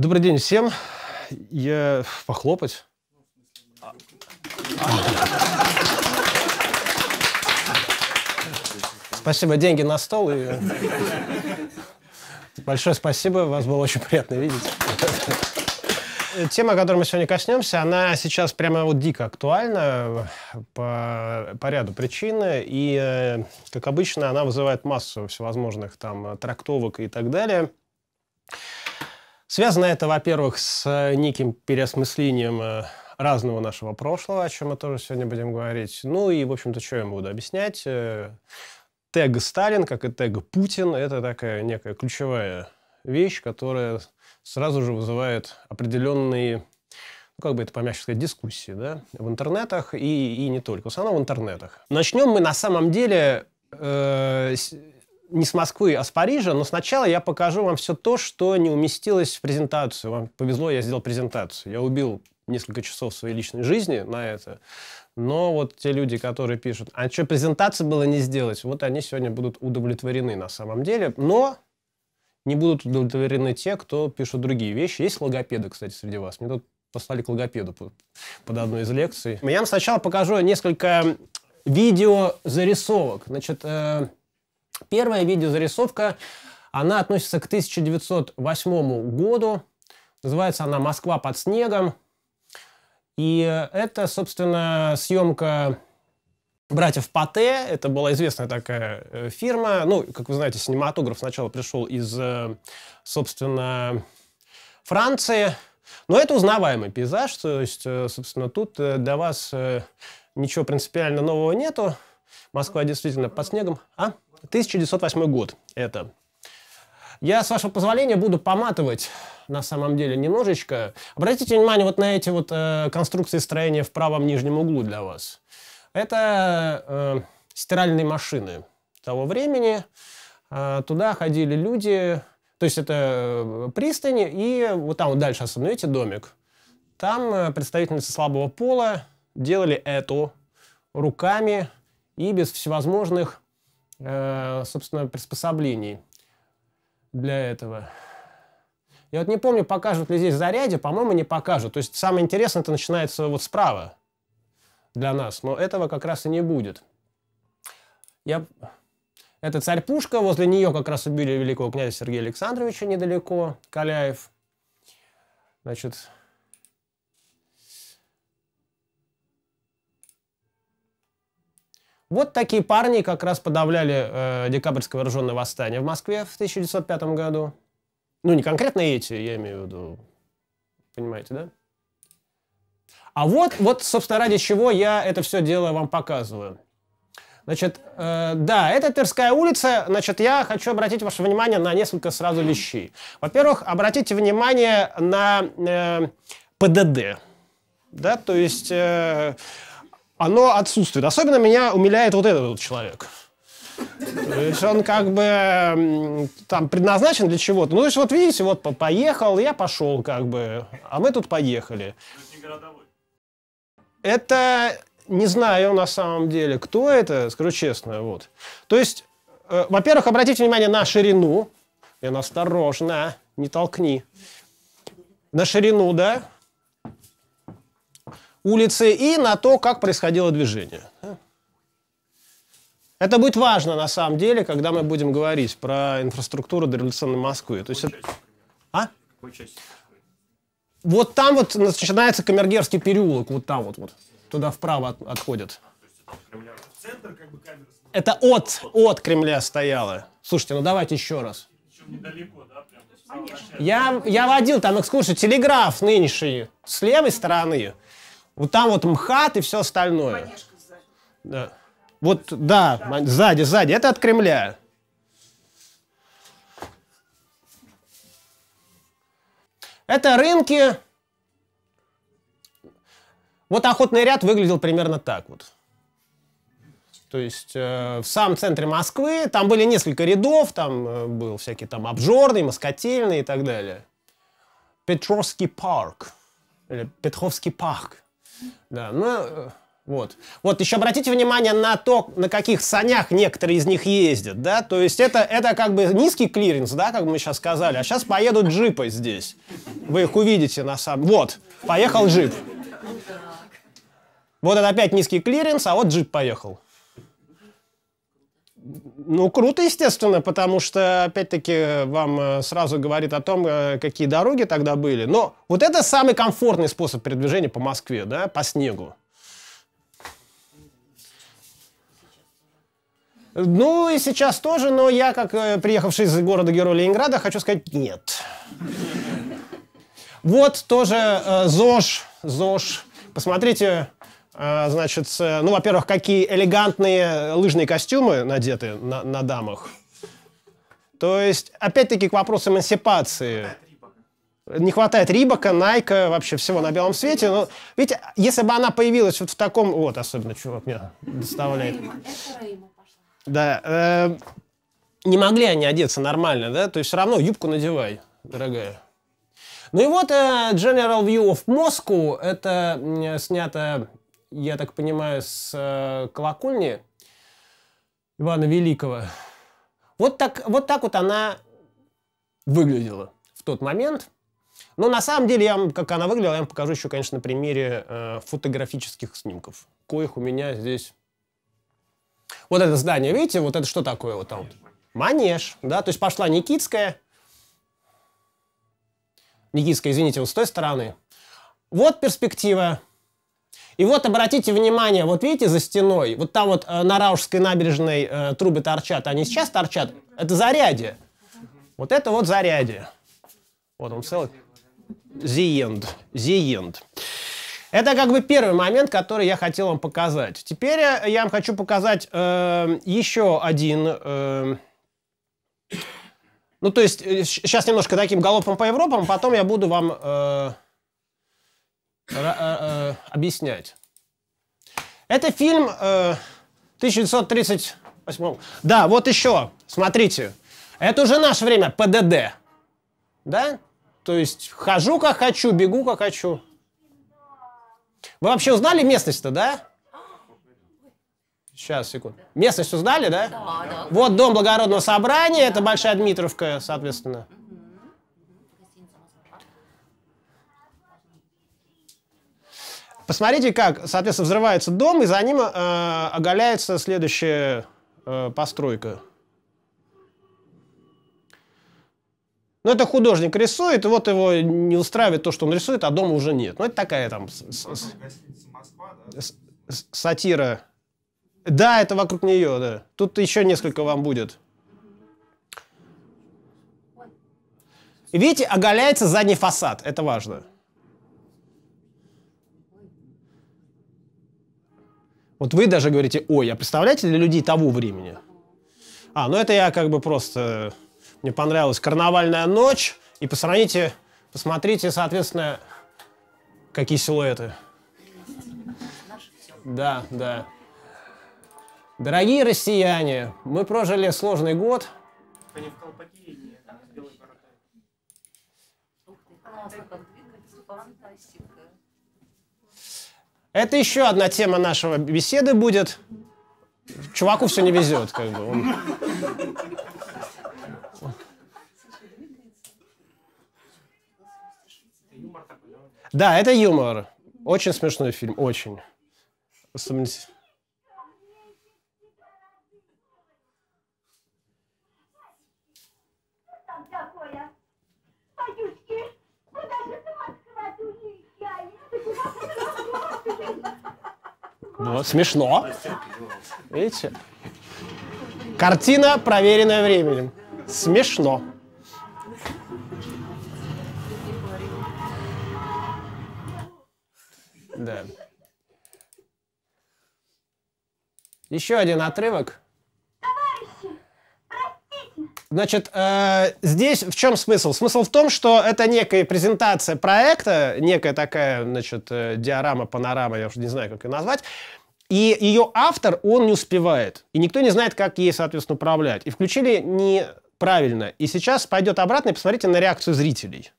Добрый день всем. Я похлопать. Спасибо, деньги на стол. И... Большое спасибо, вас было очень приятно видеть. Тема, которой мы сегодня коснемся, она сейчас прямо вот дико актуальна по, по ряду причин. И, э, как обычно, она вызывает массу всевозможных там трактовок и так далее. Связано это, во-первых, с э, неким переосмыслением э, разного нашего прошлого, о чем мы тоже сегодня будем говорить. Ну и, в общем-то, что я буду объяснять. Э, тег Сталин, как и тег Путин, это такая некая ключевая вещь, которая сразу же вызывает определенные, ну, как бы это помягче сказать, дискуссии да, в интернетах и, и не только. В основном в интернетах. Начнем мы на самом деле э, не с Москвы, а с Парижа, но сначала я покажу вам все то, что не уместилось в презентацию. Вам повезло, я сделал презентацию. Я убил несколько часов своей личной жизни на это. Но вот те люди, которые пишут, а что, презентацию было не сделать, вот они сегодня будут удовлетворены на самом деле. Но не будут удовлетворены те, кто пишет другие вещи. Есть логопеды, кстати, среди вас. Мне тут послали к логопеду под одну из лекций. Я вам сначала покажу несколько видео зарисовок. Значит, э, Первая видеозарисовка, она относится к 1908 году. Называется она «Москва под снегом». И это, собственно, съемка братьев Пате. Это была известная такая э, фирма. Ну, как вы знаете, синематограф сначала пришел из, э, собственно, Франции. Но это узнаваемый пейзаж. То есть, э, собственно, тут для вас ничего принципиально нового нету. Москва действительно под снегом. А? 1908 год это. Я, с вашего позволения, буду поматывать на самом деле немножечко. Обратите внимание вот на эти вот э, конструкции строения в правом нижнем углу для вас. Это э, стиральные машины того времени. Э, туда ходили люди, то есть это э, пристани и вот там вот дальше особенно, домик. Там э, представительницы слабого пола делали это руками и без всевозможных Э, собственно, приспособлений для этого. Я вот не помню, покажут ли здесь заряде, по-моему, не покажут. То есть самое интересное это начинается вот справа для нас, но этого как раз и не будет. Я... Это царь Пушка, возле нее как раз убили великого князя Сергея Александровича недалеко, Каляев. Значит, Вот такие парни как раз подавляли э, декабрьское вооруженное восстание в Москве в 1905 году. Ну, не конкретно эти, я имею в виду. Понимаете, да? А вот, вот, собственно, ради чего я это все дело вам показываю. Значит, э, да, это Тверская улица. Значит, я хочу обратить ваше внимание на несколько сразу вещей. Во-первых, обратите внимание на э, ПДД. Да, то есть... Э, оно отсутствует. Особенно меня умиляет вот этот вот человек. То есть он как бы там предназначен для чего-то. Ну, то есть вот видите, вот поехал, я пошел как бы, а мы тут поехали. Это не знаю на самом деле, кто это, скажу честно. Вот. То есть, э, во-первых, обратите внимание на ширину. Лен, осторожно, не толкни. На ширину, да? улицы и на то, как происходило движение. Это будет важно на самом деле, когда мы будем говорить про инфраструктуру дореволюционной Москвы. То есть А? Вот там вот начинается Камергерский переулок, вот там вот, вот туда вправо от, отходят. Это от, от Кремля стояло. Слушайте, ну давайте еще раз. я, я водил там экскурсию, телеграф нынешний, с левой стороны. Вот там вот МХАТ и все остальное. сзади. Да. Вот, да, да, сзади, сзади. Это от Кремля. Это рынки. Вот охотный ряд выглядел примерно так вот. То есть э, в самом центре Москвы там были несколько рядов, там э, был всякий там обжорный, москотельный и так далее. Петровский парк. Или Петровский парк. Да, ну, э, вот. Вот, еще обратите внимание на то, на каких санях некоторые из них ездят, да, то есть это, это как бы низкий клиренс, да, как мы сейчас сказали, а сейчас поедут джипы здесь. Вы их увидите на самом... Вот, поехал джип. Вот это опять низкий клиренс, а вот джип поехал. Ну, круто, естественно, потому что, опять-таки, вам э, сразу говорит о том, э, какие дороги тогда были. Но вот это самый комфортный способ передвижения по Москве, да, по снегу. Ну и сейчас тоже, но я, как э, приехавший из города Героя Ленинграда, хочу сказать нет. Вот тоже э, ЗОЖ, ЗОЖ. Посмотрите а, значит, ну, во-первых, какие элегантные лыжные костюмы надеты на, на дамах. То есть, опять-таки, к вопросу эмансипации. Не хватает Рибака, Найка, вообще всего на белом свете. Но, ну, видите, если бы она появилась вот в таком... Вот, особенно, чувак меня доставляет. Да. Э, не могли они одеться нормально, да? То есть все равно юбку надевай, дорогая. Ну и вот э, General View of Moscow, это э, снято я так понимаю, с э, колокольни Ивана Великого. Вот так вот, так вот она выглядела в тот момент. Но на самом деле, я вам, как она выглядела, я вам покажу еще, конечно, на примере э, фотографических снимков, коих у меня здесь... Вот это здание, видите, вот это что такое вот там? Манеж, да, то есть пошла Никитская. Никитская, извините, вот с той стороны. Вот перспектива и вот обратите внимание, вот видите за стеной, вот там вот э, на Раушской набережной э, трубы торчат, они сейчас торчат, это заряди. Вот это вот заряди. Вот он целый. Зиенд. Зиенд. Это как бы первый момент, который я хотел вам показать. Теперь э, я вам хочу показать э, еще один... Э, ну, то есть, сейчас э, немножко таким галопом по Европам, потом я буду вам... Э, а, а, объяснять. Это фильм 1938. Э, да, вот еще, смотрите. Это уже наше время, ПДД. Да? То есть хожу как хочу, бегу как хочу. Вы вообще узнали местность-то, да? Сейчас, секунду. Местность узнали, да? Да, да. Вот дом благородного собрания, это Большая Дмитровка, соответственно. Посмотрите, как, соответственно, взрывается дом, и за ним э, оголяется следующая э, постройка. Но ну, это художник рисует, и вот его не устраивает то, что он рисует, а дома уже нет. Ну, это такая там с, с, с, сатира. Да, это вокруг нее, да. Тут еще несколько вам будет. Видите, оголяется задний фасад, это важно. Вот вы даже говорите, ой, а представляете для людей того времени? А, ну это я как бы просто... Мне понравилась «Карнавальная ночь», и посмотрите, посмотрите, соответственно, какие силуэты. Да, да. Дорогие россияне, мы прожили сложный год. Фантастика. Это еще одна тема нашего беседы будет. Чуваку все не везет, как бы. Он... Да, это юмор. Очень смешной фильм, очень. Вспомните. Такое. Вот, ну, смешно. Видите? Картина, проверенная временем. Смешно. Да. Еще один отрывок. Значит, э, здесь в чем смысл? Смысл в том, что это некая презентация проекта, некая такая, значит, э, диорама, панорама, я уже не знаю, как ее назвать, и ее автор, он не успевает. И никто не знает, как ей, соответственно, управлять. И включили неправильно. И сейчас пойдет обратно, и посмотрите на реакцию зрителей.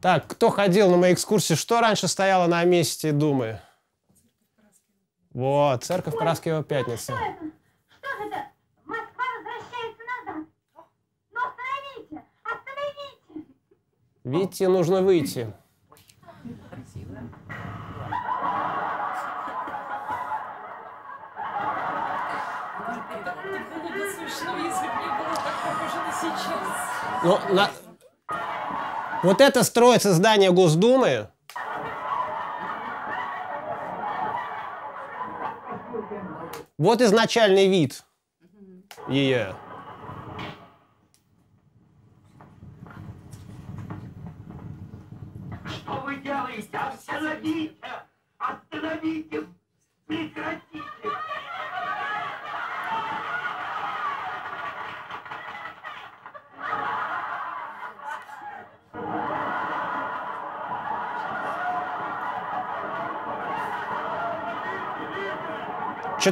Так, кто ходил на моей экскурсии, что раньше стояло на месте Думы? Вот, церковь Ой, Параскева Пятница. Что это? Что это? Москва возвращается назад. Но ну, остановите! Остановите! Вите нужно выйти. Ну, на... Вот это строится здание Госдумы, Вот изначальный вид ее.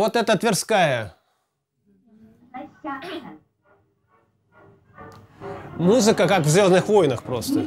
Вот это Тверская. Музыка как в Звездных войнах просто.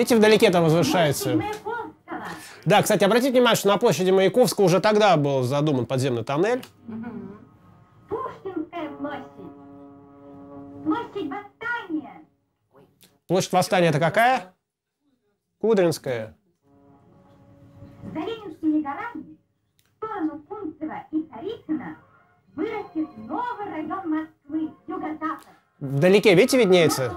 Видите, вдалеке там возвышается. Да, кстати, обратите внимание, что на площади Маяковского уже тогда был задуман подземный тоннель. Площадь Восстания. это какая? Кудринская. За Ленинскими горами в сторону Кунцева и Царицына вырастет новый район Москвы, юго-запад. Вдалеке, видите, виднеется?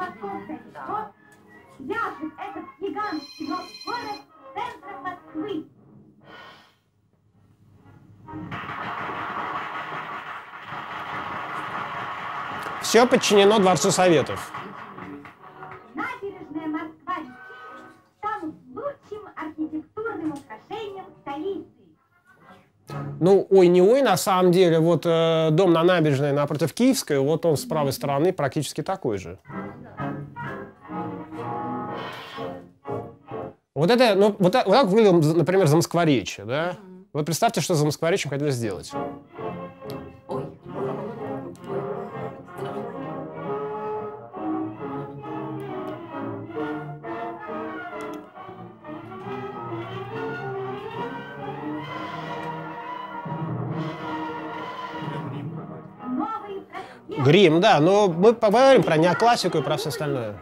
все подчинено Дворцу Советов. Набережная Москва стала лучшим архитектурным украшением столицы. Ну, ой, не ой, на самом деле, вот э, дом на набережной напротив Киевской, вот он с правой стороны практически такой же. Вот это, ну, вот так, вот так выглядел, например, замоскворечье, да? Вот представьте, что за замоскворечьем хотели сделать. Грим, да, но мы поговорим про неоклассику и про все остальное.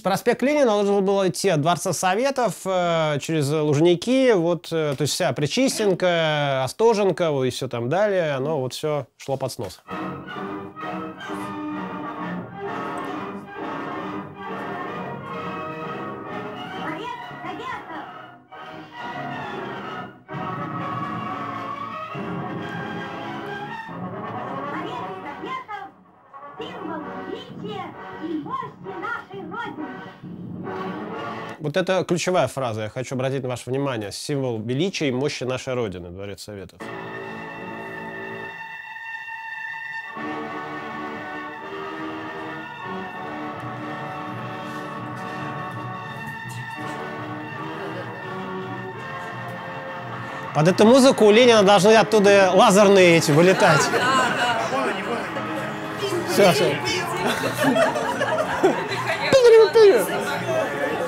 С проспект Ленина нужно было идти от Дворца Советов э, через Лужники, вот, э, то есть вся Причистенка, Остоженка и все там далее, оно вот все шло под снос. Вот это ключевая фраза, я хочу обратить на ваше внимание. Символ величия и мощи нашей Родины, Дворец Советов. Под эту музыку у Ленина должны оттуда лазерные эти вылетать. Да, да. Все, все.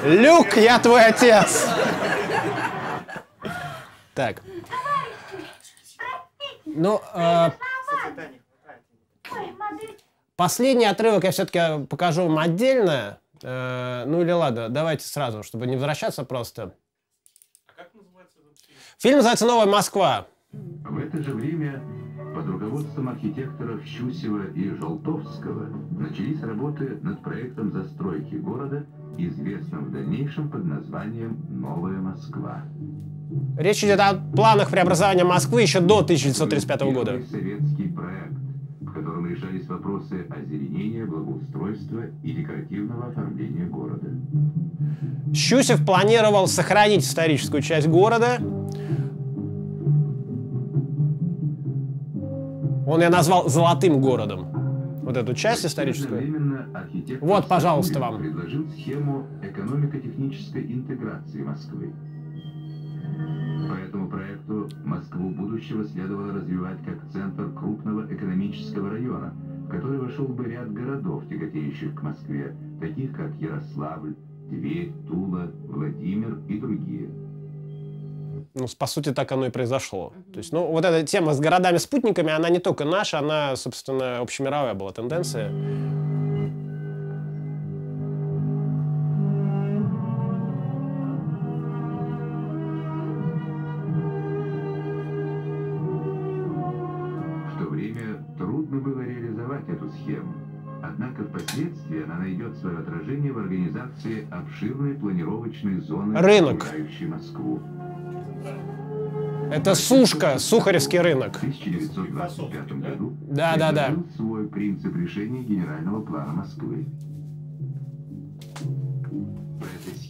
Люк, я твой отец. Так. Ну, а, последний отрывок я все-таки покажу вам отдельно. Э, ну или ладно, давайте сразу, чтобы не возвращаться просто. Фильм называется «Новая Москва». А в это же время под руководством архитекторов Щусева и Желтовского начались работы над проектом застройки города – известным в дальнейшем под названием «Новая Москва». Речь идет о планах преобразования Москвы еще до 1935 года. Советский проект, в котором решались вопросы озеленения, благоустройства и декоративного оформления города. Щусев планировал сохранить историческую часть города. Он ее назвал «золотым городом» вот эту часть историческую. Вот, пожалуйста, вам. Предложил схему экономико-технической интеграции Москвы. По этому проекту Москву будущего следовало развивать как центр крупного экономического района, в который вошел бы ряд городов, тяготеющих к Москве, таких как Ярославль, Тверь, Тула, Владимир и другие – ну, по сути, так оно и произошло. Mm-hmm. То есть, ну, вот эта тема с городами-спутниками, она не только наша, она, собственно, общемировая была тенденция. В то время трудно было реализовать эту схему. Однако впоследствии она найдет свое отражение в организации обширной планировочной зоны, Рынок. Москву. Это Сушка, Сухаревский рынок. В 1925 году да, да, да. свой принцип решения генерального плана Москвы.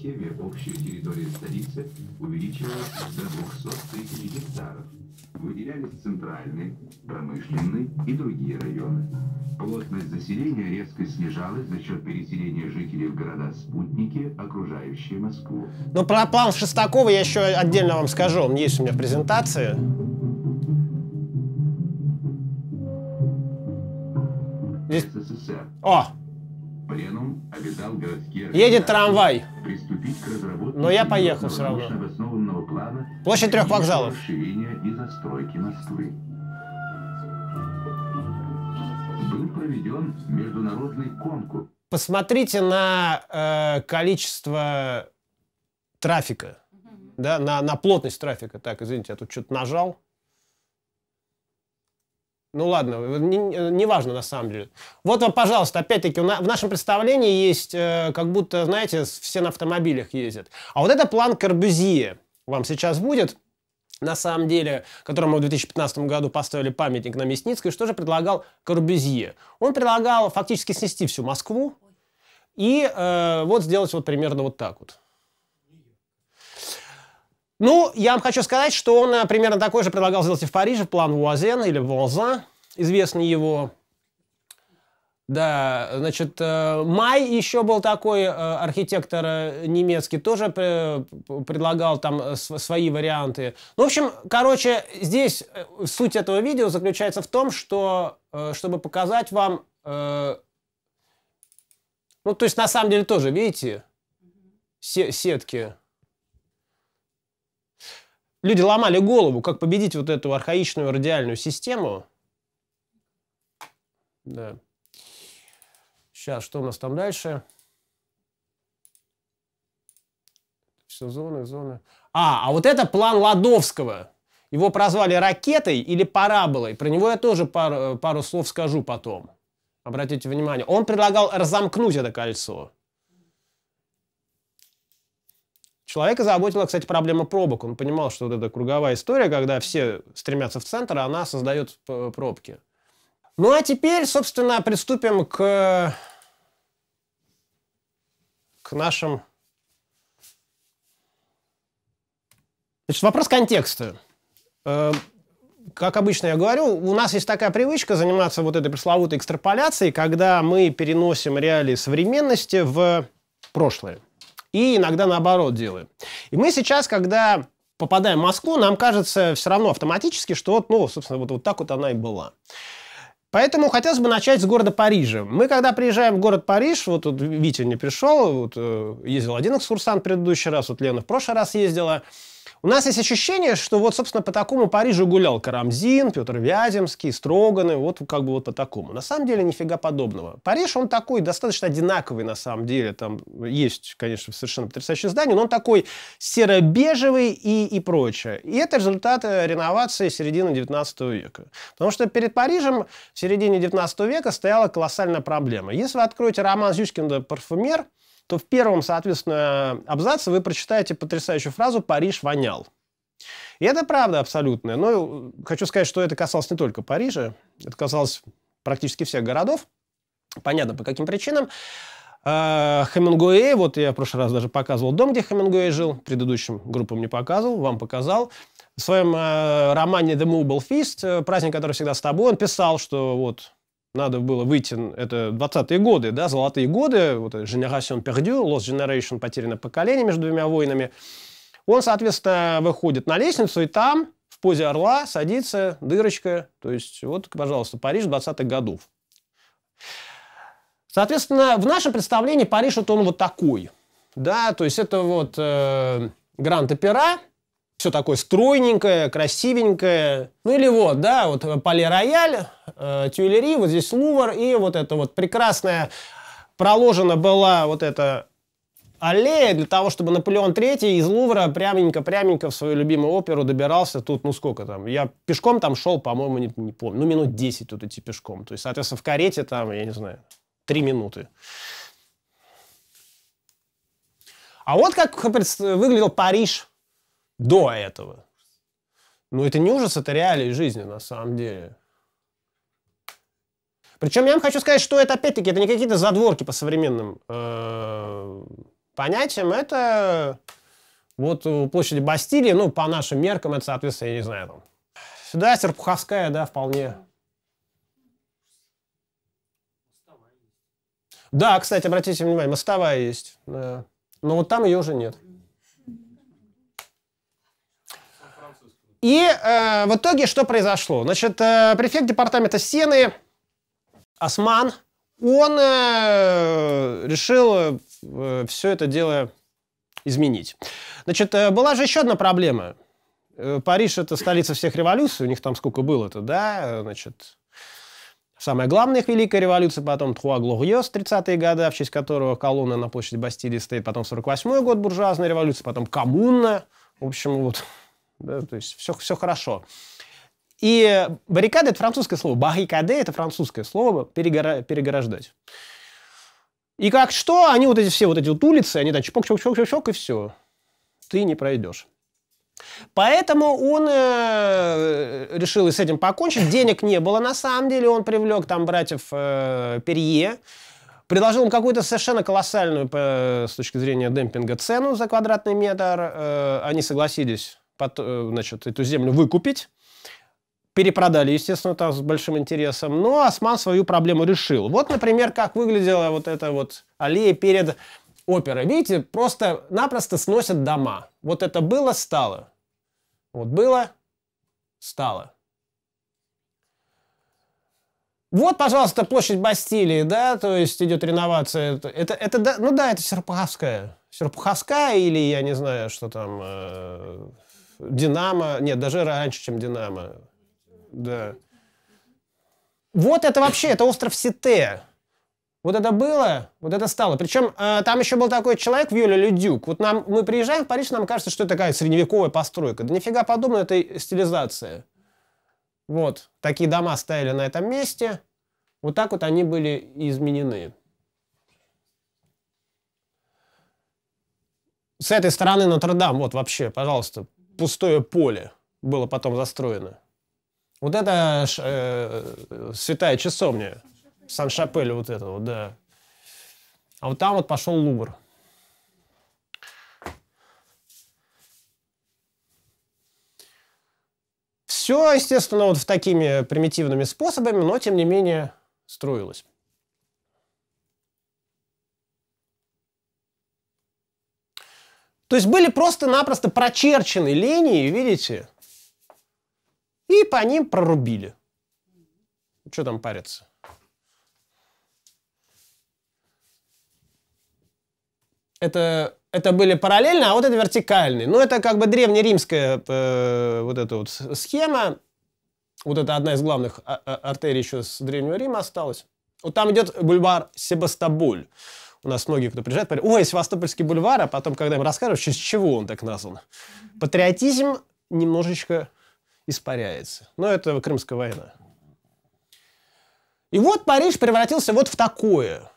Севе общую территорию столицы увеличивалась до 200 тысяч гектаров. Выделялись центральные, промышленные и другие районы. Плотность заселения резко снижалась за счет переселения жителей в города-спутники, окружающие Москву. Но про план Шестакова я еще отдельно вам скажу, он есть у меня в презентации. СССР. О! Пленум обязал городские Едет трамвай. Приступить к разработке Но я поехал все равно. плана Площадь трех вокзалов. и застройки Москвы. Был проведен международный конкурс. Посмотрите на э, количество трафика. Да, на, на плотность трафика. Так, извините, я тут что-то нажал. Ну ладно, неважно не, важно, на самом деле. Вот, вам, пожалуйста, опять-таки, на, в нашем представлении есть, э, как будто, знаете, все на автомобилях ездят. А вот это план Корбюзье вам сейчас будет, на самом деле, которому в 2015 году поставили памятник на Мясницкой. Что же предлагал Корбюзье? Он предлагал фактически снести всю Москву и э, вот сделать вот примерно вот так вот. Ну, я вам хочу сказать, что он э, примерно такой же предлагал сделать и в Париже, план Уазен или Волзан, известный его. Да, значит, э, Май еще был такой э, архитектор немецкий, тоже предлагал там свои варианты. Ну, в общем, короче, здесь суть этого видео заключается в том, что, чтобы показать вам, ну, то есть на самом деле тоже, видите, сетки Люди ломали голову, как победить вот эту архаичную радиальную систему. Да. Сейчас, что у нас там дальше? Все зоны, зоны. А, а вот это план Ладовского. Его прозвали ракетой или параболой. Про него я тоже пару, э, пару слов скажу потом. Обратите внимание. Он предлагал разомкнуть это кольцо. Человека заботила, кстати, проблема пробок. Он понимал, что вот эта круговая история, когда все стремятся в центр, она создает пробки. Ну а теперь, собственно, приступим к, к нашим... Значит, вопрос контекста. Эм, как обычно я говорю, у нас есть такая привычка заниматься вот этой пресловутой экстраполяцией, когда мы переносим реалии современности в прошлое и иногда наоборот делаем. И мы сейчас, когда попадаем в Москву, нам кажется все равно автоматически, что вот, ну, собственно, вот, вот так вот она и была. Поэтому хотелось бы начать с города Парижа. Мы, когда приезжаем в город Париж, вот тут Витя не пришел, вот, э, ездил один экскурсант в предыдущий раз, вот Лена в прошлый раз ездила, у нас есть ощущение, что вот, собственно, по такому Парижу гулял Карамзин, Петр Вяземский, Строганы, вот как бы вот по такому. На самом деле нифига подобного. Париж, он такой достаточно одинаковый на самом деле. Там есть, конечно, совершенно потрясающее здание, но он такой серо-бежевый и, и прочее. И это результат реновации середины 19 века. Потому что перед Парижем в середине 19 века стояла колоссальная проблема. Если вы откроете роман Зюшкинда «Парфюмер», то в первом, соответственно, абзаце вы прочитаете потрясающую фразу «Париж вонял». И это правда абсолютная. Но хочу сказать, что это касалось не только Парижа, это касалось практически всех городов. Понятно, по каким причинам. А, Хемингуэй, вот я в прошлый раз даже показывал дом, где Хемингуэй жил, предыдущим группам не показывал, вам показал. В своем а, романе «The Movable Feast», э, «Праздник, который всегда с тобой», он писал, что вот надо было выйти, это 20-е годы, да, золотые годы, вот Generation Perdue, Lost Generation, потерянное поколение между двумя войнами. Он, соответственно, выходит на лестницу, и там в позе орла садится дырочка, то есть вот, пожалуйста, Париж 20-х годов. Соответственно, в нашем представлении Париж, вот он вот такой, да, то есть это вот э, Гранд-Опера, все такое стройненькое, красивенькое. Ну или вот, да, вот Пале-Рояль, э, Тюильри, э, вот здесь Лувр, и вот это вот прекрасная проложена была вот эта аллея для того, чтобы Наполеон III из Лувра пряменько-пряменько в свою любимую оперу добирался тут, ну сколько там, я пешком там шел, по-моему, не, не помню, ну минут 10 тут идти пешком, то есть, соответственно, в карете там, я не знаю, 3 минуты. А вот как выглядел Париж – до этого. Ну, это не ужас, это реалии жизни, на самом деле. Причем я вам хочу сказать, что это, опять-таки, это не какие-то задворки по современным э, понятиям, это вот у площади Бастилии, ну, по нашим меркам, это, соответственно, я не знаю, там, сюда Серпуховская, да, вполне. Да, кстати, обратите внимание, мостовая есть. Да. Но вот там ее уже нет. И э, в итоге что произошло? Значит, э, префект департамента Сены Осман, он э, решил э, все это дело изменить. Значит, э, была же еще одна проблема. Э, Париж это столица всех революций, у них там сколько было-то, да, значит, Самая главная их Великая революция, потом Труа Глориос, 30-е годы, в честь которого колонна на площади Бастилии стоит, потом 48-й год буржуазная революция, потом коммуна. В общем, вот да, то есть все, все хорошо. И баррикады – это французское слово. Баррикаде – это французское слово перегора- перегорождать. И как что, они вот эти все вот эти вот улицы, они там чпок чпок чпок чпок, чпок и все. Ты не пройдешь. Поэтому он э, решил и с этим покончить. Денег не было на самом деле. Он привлек там братьев э, Перье. Предложил им какую-то совершенно колоссальную по, с точки зрения демпинга цену за квадратный метр. Э, они согласились Э, значит, эту землю выкупить. Перепродали, естественно, там с большим интересом. Но ну, а осман свою проблему решил. Вот, например, как выглядела вот эта вот аллея перед оперой. Видите, просто-напросто сносят дома. Вот это было, стало. Вот было, стало. Вот, пожалуйста, площадь Бастилии, да, то есть идет реновация. Это, это, да, ну да, это Серпуховская. Серпуховская или, я не знаю, что там... Э Динамо, нет, даже раньше, чем Динамо. Да. Вот это вообще, это остров Сите. Вот это было, вот это стало. Причем э, там еще был такой человек, Виоля Людюк. Вот нам, мы приезжаем в Париж, нам кажется, что это такая средневековая постройка. Да нифига подобно, это стилизация. Вот, такие дома стояли на этом месте. Вот так вот они были изменены. С этой стороны Нотр-Дам, вот вообще, пожалуйста, пустое поле было потом застроено. Вот это э, святая часовня, Сан-Шапель вот это вот, да. А вот там вот пошел Лувр. Все, естественно, вот в такими примитивными способами, но тем не менее строилось. То есть были просто-напросто прочерчены линии, видите, и по ним прорубили. Что там париться? Это, это были параллельно, а вот это вертикальные. Ну, это как бы древнеримская э, вот эта вот схема. Вот это одна из главных а, а, артерий еще с Древнего Рима осталась. Вот там идет бульвар Себастабуль. У нас многие, кто приезжает, говорят, ой, Севастопольский бульвар, а потом, когда им рассказываешь, через чего он так назван. Патриотизм немножечко испаряется. Но это Крымская война. И вот Париж превратился вот в такое.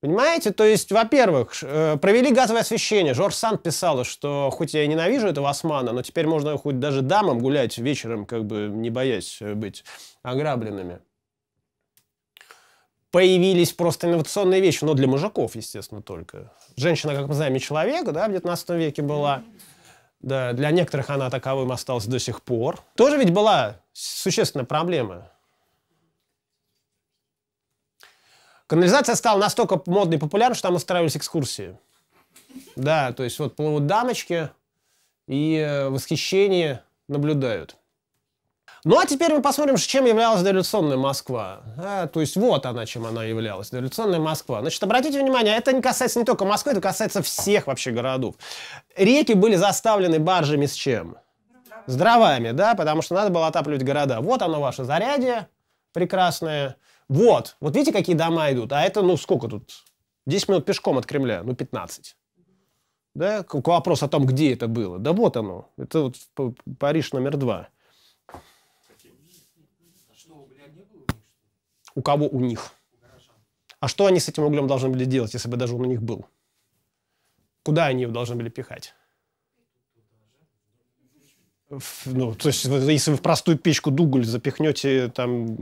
Понимаете? То есть, во-первых, э, провели газовое освещение. Жорж Санд писал, что хоть я и ненавижу этого османа, но теперь можно хоть даже дамам гулять вечером, как бы не боясь э, быть ограбленными появились просто инновационные вещи, но для мужиков, естественно, только. Женщина, как мы знаем, и человек, да, в 19 веке была. Да, для некоторых она таковым осталась до сих пор. Тоже ведь была существенная проблема. Канализация стала настолько модной и популярной, что там устраивались экскурсии. Да, то есть вот плывут дамочки и э, восхищение наблюдают. Ну а теперь мы посмотрим, чем являлась дореволюционная Москва. А, то есть вот она, чем она являлась, дореволюционная Москва. Значит, обратите внимание, это не касается не только Москвы, это касается всех вообще городов. Реки были заставлены баржами с чем? С дровами, да, потому что надо было отапливать города. Вот оно ваше зарядье прекрасное. Вот, вот видите, какие дома идут? А это, ну, сколько тут? 10 минут пешком от Кремля, ну, 15. Да, вопрос о том, где это было. Да вот оно, это вот Париж номер два. У кого у них? А что они с этим углем должны были делать, если бы даже он у них был? Куда они его должны были пихать? ну, то есть, если вы в простую печку дуголь запихнете, там,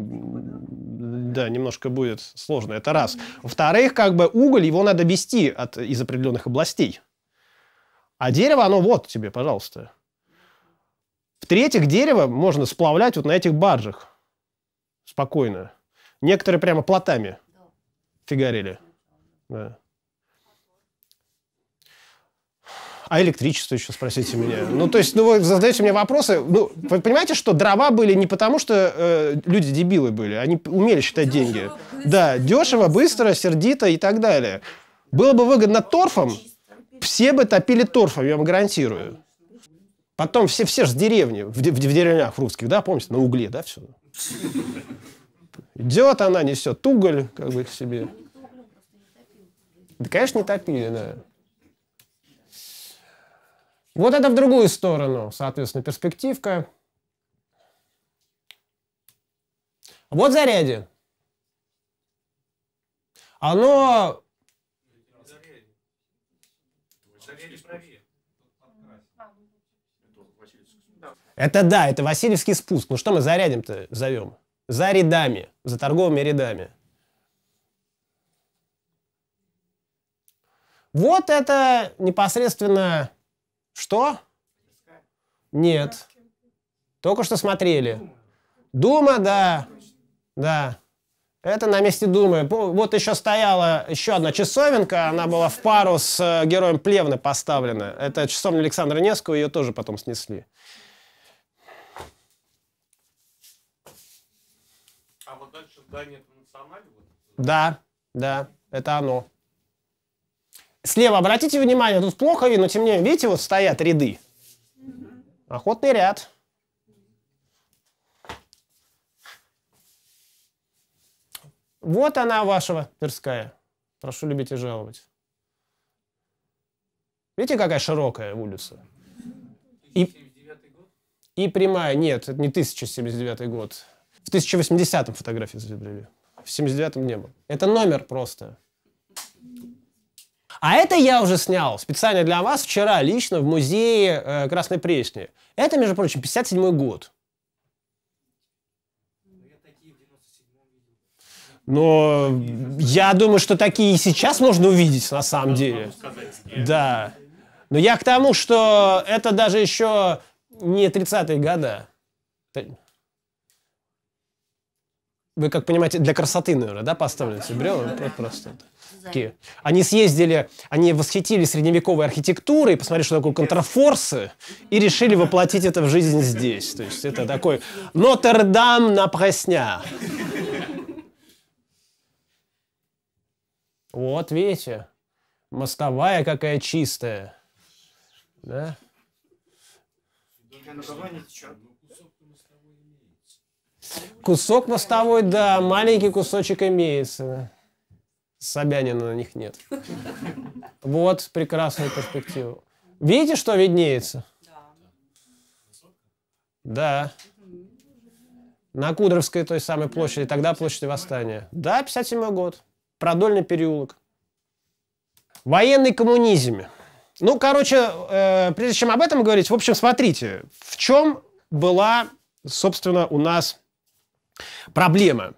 да, немножко будет сложно. Это раз. Во-вторых, как бы уголь, его надо вести от, из определенных областей. А дерево, оно вот тебе, пожалуйста. В-третьих, дерево можно сплавлять вот на этих баржах спокойно. Некоторые прямо плотами фигарили. Да. А электричество еще спросите меня. Ну, то есть, ну, вы задаете мне вопросы. Ну, вы понимаете, что дрова были не потому, что э, люди дебилы были. Они умели считать дешево, деньги. Быстро. Да, дешево, быстро, сердито и так далее. Было бы выгодно торфом, все бы топили торфом, я вам гарантирую. Потом все, все же с деревни, в, в, в деревнях русских, да, помните, на угле, да, все. Идет она, несет уголь как бы к себе. Да, конечно, не топили, да. Вот это в другую сторону, соответственно, перспективка. Вот заряди. Оно... Это да, это Васильевский спуск. Ну что мы зарядим-то зовем? за рядами, за торговыми рядами. Вот это непосредственно что? Нет. Только что смотрели. Дума, да. Да. Это на месте Думы. Вот еще стояла еще одна часовенка, она была в пару с э, героем Плевны поставлена. Это часовня Александра Невского, ее тоже потом снесли. здание это националь? Да, да, это оно. Слева обратите внимание, тут плохо видно, но тем не менее, видите, вот стоят ряды. Охотный ряд. Вот она вашего Тверская. Прошу любить и жаловать. Видите, какая широкая улица? И, и прямая, нет, это не 1079 год. В 1080-м фотографии изобрели. В 79-м не было. Это номер просто. А это я уже снял специально для вас вчера лично в музее э, Красной Пресни. Это, между прочим, 57 год. Но я думаю, что такие и сейчас можно увидеть на самом деле. Да. Но я к тому, что это даже еще не 30-е года вы как понимаете, для красоты, наверное, да, поставлены эти бревна? Ну, просто такие. Они съездили, они восхитились средневековой архитектурой, посмотрели, что такое контрафорсы, и решили воплотить это в жизнь здесь. То есть это такой Нотр-Дам на Пресня. Вот, видите, мостовая какая чистая. Да? Она течет. Кусок мостовой, да, маленький кусочек имеется. Собянина на них нет. Вот прекрасная перспектива. Видите, что виднеется? Да. На Кудровской той самой площади, тогда площади Восстания. Да, 57 год. Продольный переулок. Военный коммунизм. Ну, короче, э, прежде чем об этом говорить, в общем, смотрите, в чем была, собственно, у нас Проблема.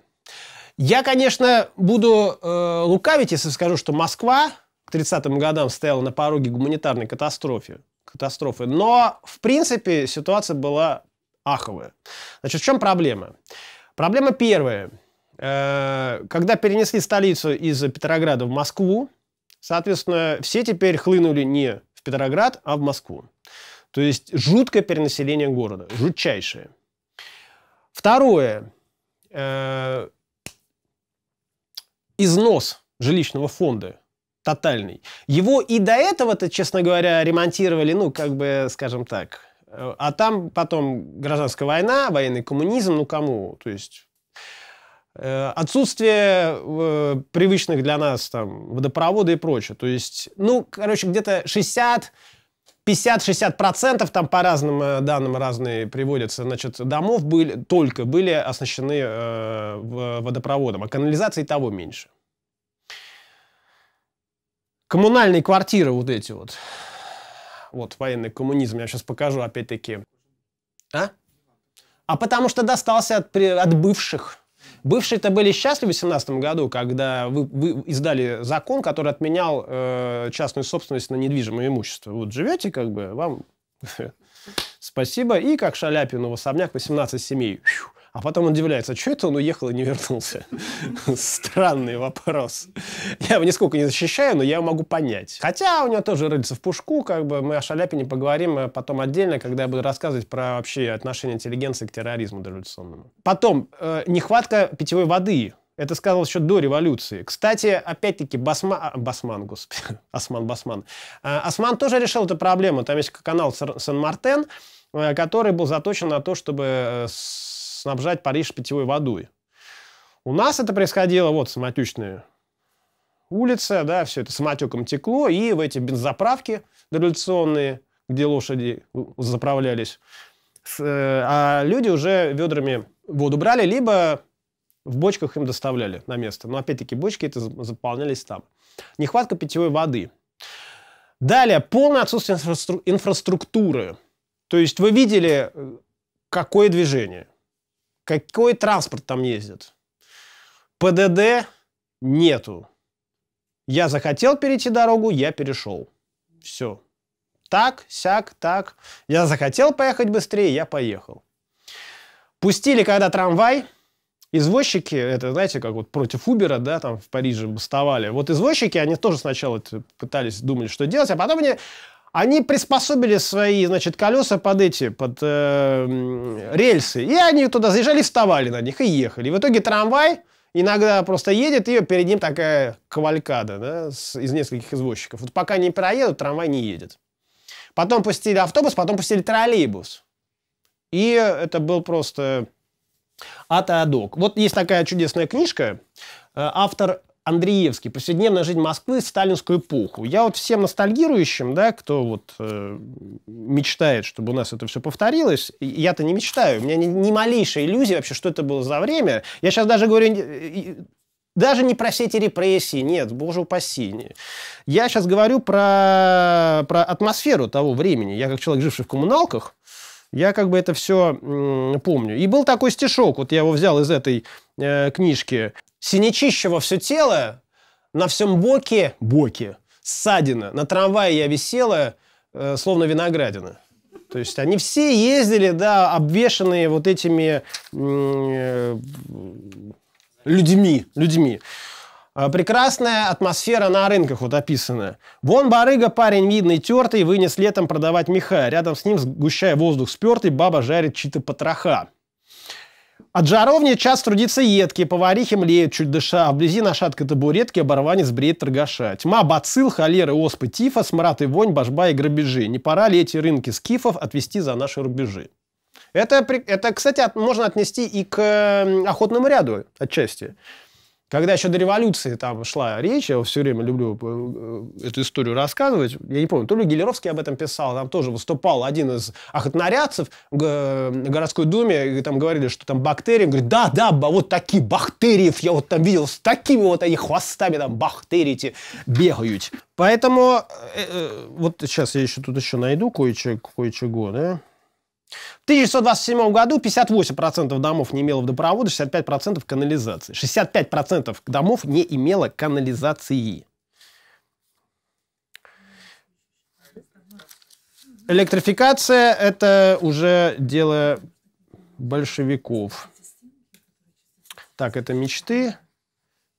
Я, конечно, буду э, лукавить, если скажу, что Москва к 30-м годам стояла на пороге гуманитарной катастрофы. катастрофы. Но, в принципе, ситуация была аховая. Значит, в чем проблема? Проблема первая. Э, когда перенесли столицу из Петрограда в Москву, соответственно, все теперь хлынули не в Петроград, а в Москву. То есть жуткое перенаселение города, жутчайшее. Второе. Э, износ жилищного фонда тотальный. Его и до этого-то, честно говоря, ремонтировали, ну, как бы, скажем так. Э, а там потом гражданская война, военный коммунизм, ну, кому? То есть э, отсутствие э, привычных для нас там водопровода и прочее. То есть, ну, короче, где-то 60 50-60%, там по разным э, данным разные приводятся, значит, домов были, только были оснащены э, водопроводом, а канализации того меньше. Коммунальные квартиры вот эти вот. Вот, военный коммунизм, я сейчас покажу опять-таки. А? А потому что достался от, от бывших. Бывшие-то были счастливы в 2017 году, когда вы, вы издали закон, который отменял э, частную собственность на недвижимое имущество. Вот живете, как бы, вам спасибо. И как Шаляпин, у особняк 18 семей. Фью а потом он удивляется, «А что это он уехал и не вернулся? Странный вопрос. Я его нисколько не защищаю, но я его могу понять. Хотя у него тоже рыльца в пушку, как бы мы о Шаляпине поговорим э, потом отдельно, когда я буду рассказывать про вообще отношение интеллигенции к терроризму дореволюционному. Потом, э, нехватка питьевой воды. Это сказал еще до революции. Кстати, опять-таки, Басма... А, басман, господи, Осман Басман. Э, Осман тоже решил эту проблему. Там есть канал Сан-Мартен, э, который был заточен на то, чтобы снабжать Париж питьевой водой. У нас это происходило, вот самотючные улица, да, все это самотеком текло, и в эти бензоправки дореволюционные, где лошади заправлялись, э, а люди уже ведрами воду брали, либо в бочках им доставляли на место. Но опять-таки бочки это заполнялись там. Нехватка питьевой воды. Далее, полное отсутствие инфраструктуры. То есть вы видели, э, какое движение. Какой транспорт там ездит? ПДД нету. Я захотел перейти дорогу, я перешел. Все. Так, сяк, так. Я захотел поехать быстрее, я поехал. Пустили, когда трамвай, извозчики, это, знаете, как вот против Убера, да, там в Париже бастовали. Вот извозчики, они тоже сначала пытались, думали, что делать, а потом они они приспособили свои, значит, колеса под эти, под э, рельсы, и они туда заезжали, вставали на них и ехали. И в итоге трамвай иногда просто едет, и перед ним такая кавалькада да, из нескольких извозчиков. Вот пока не проедут, трамвай не едет. Потом пустили автобус, потом пустили троллейбус. И это был просто атадок. Вот есть такая чудесная книжка. Э, автор Андреевский. Повседневная жизнь Москвы в сталинскую эпоху. Я вот всем ностальгирующим, да, кто вот э, мечтает, чтобы у нас это все повторилось, я-то не мечтаю. У меня ни, ни малейшей иллюзии вообще, что это было за время. Я сейчас даже говорю э, даже не про все эти репрессии, нет, боже упаси. Я сейчас говорю про, про атмосферу того времени. Я как человек, живший в коммуналках, я как бы это все помню. И был такой стишок, вот я его взял из этой э, книжки синячищего все тело, на всем боке, боке, ссадина. На трамвае я висела, э, словно виноградина. То есть они все ездили, да, обвешанные вот этими э, людьми, людьми. А, прекрасная атмосфера на рынках вот описана. Вон барыга, парень видный, тертый, вынес летом продавать меха. Рядом с ним, сгущая воздух спертый, баба жарит чьи-то потроха. От жаровни час трудится едкий, поварихи млеют чуть дыша, а вблизи на шаткой табуретке оборванец бред торгаша. Тьма, бацил, холеры, оспы, тифа, смрад и вонь, божба и грабежи. Не пора ли эти рынки скифов отвести за наши рубежи? Это, это кстати, от, можно отнести и к э, охотному ряду отчасти. Когда еще до революции там шла речь, я все время люблю э, э, эту историю рассказывать, я не помню, то ли Гелеровский об этом писал, там тоже выступал один из охотнорядцев э, в городской думе, и там говорили, что там бактерии, он говорит, да, да, вот такие бактериев я вот там видел, с такими вот они хвостами там бактерии эти бегают. Поэтому, э, э, вот сейчас я еще тут еще найду кое-чего, кое-чего да, в 1927 году 58% домов не имело водопровода, 65% канализации. 65% домов не имело канализации. Электрификация – это уже дело большевиков. Так, это мечты.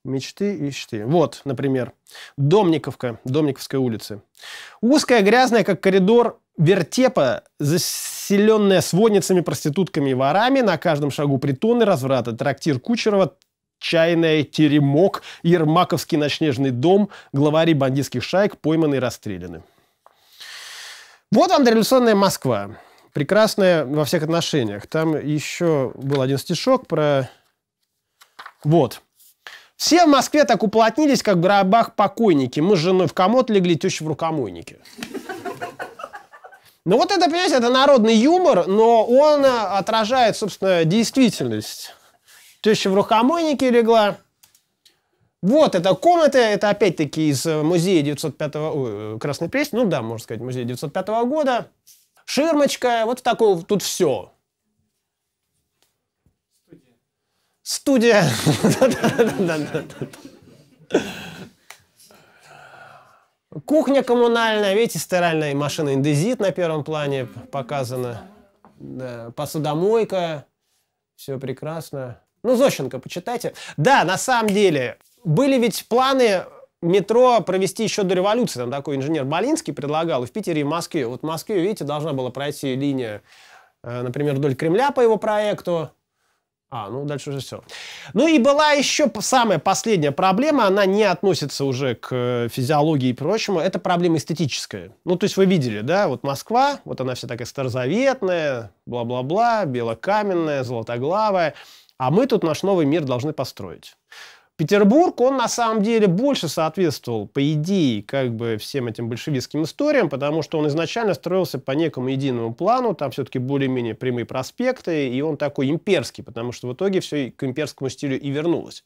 Мечты и мечты. Вот, например, Домниковка, Домниковская улица. Узкая, грязная, как коридор вертепа, заселенная сводницами, проститутками и ворами, на каждом шагу притоны разврата, трактир Кучерова, чайная, теремок, Ермаковский ночнежный дом, главари бандитских шайк, пойманы и расстреляны. Вот вам революционная Москва. Прекрасная во всех отношениях. Там еще был один стишок про... Вот. Все в Москве так уплотнились, как в гробах покойники. Мы с женой в комод легли, теща в рукомойнике. Ну вот это, понимаете, это народный юмор, но он э, отражает, собственно, действительность. Теща в рукомойнике легла. Вот, эта комната, это опять-таки из э, музея 905 ой, э, Красной Пресни, ну да, можно сказать, музея 905 -го года. Ширмочка, вот такое, тут все. Студия. Кухня коммунальная, видите, стиральная машина индезит на первом плане показана. Да, посудомойка, все прекрасно. Ну, Зощенко почитайте. Да, на самом деле, были ведь планы метро провести еще до революции. Там такой инженер Балинский предлагал и в Питере, и в Москве. Вот в Москве, видите, должна была пройти линия, э, например, вдоль Кремля по его проекту. А, ну дальше уже все. Ну и была еще самая последняя проблема, она не относится уже к э, физиологии и прочему, это проблема эстетическая. Ну то есть вы видели, да, вот Москва, вот она вся такая старозаветная, бла-бла-бла, белокаменная, золотоглавая, а мы тут наш новый мир должны построить. Петербург, он на самом деле больше соответствовал, по идее, как бы всем этим большевистским историям, потому что он изначально строился по некому единому плану, там все-таки более-менее прямые проспекты, и он такой имперский, потому что в итоге все к имперскому стилю и вернулось.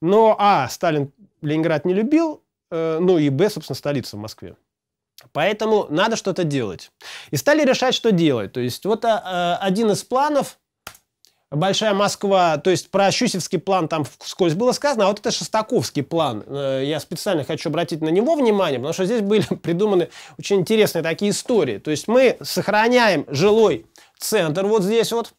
Но, а, Сталин Ленинград не любил, э, ну и, б, собственно, столица в Москве. Поэтому надо что-то делать. И стали решать, что делать. То есть вот а, а один из планов Большая Москва, то есть про Щусевский план там вскользь было сказано, а вот это Шестаковский план. Э, я специально хочу обратить на него внимание, потому что здесь были придуманы очень интересные такие истории. То есть мы сохраняем жилой центр вот здесь вот.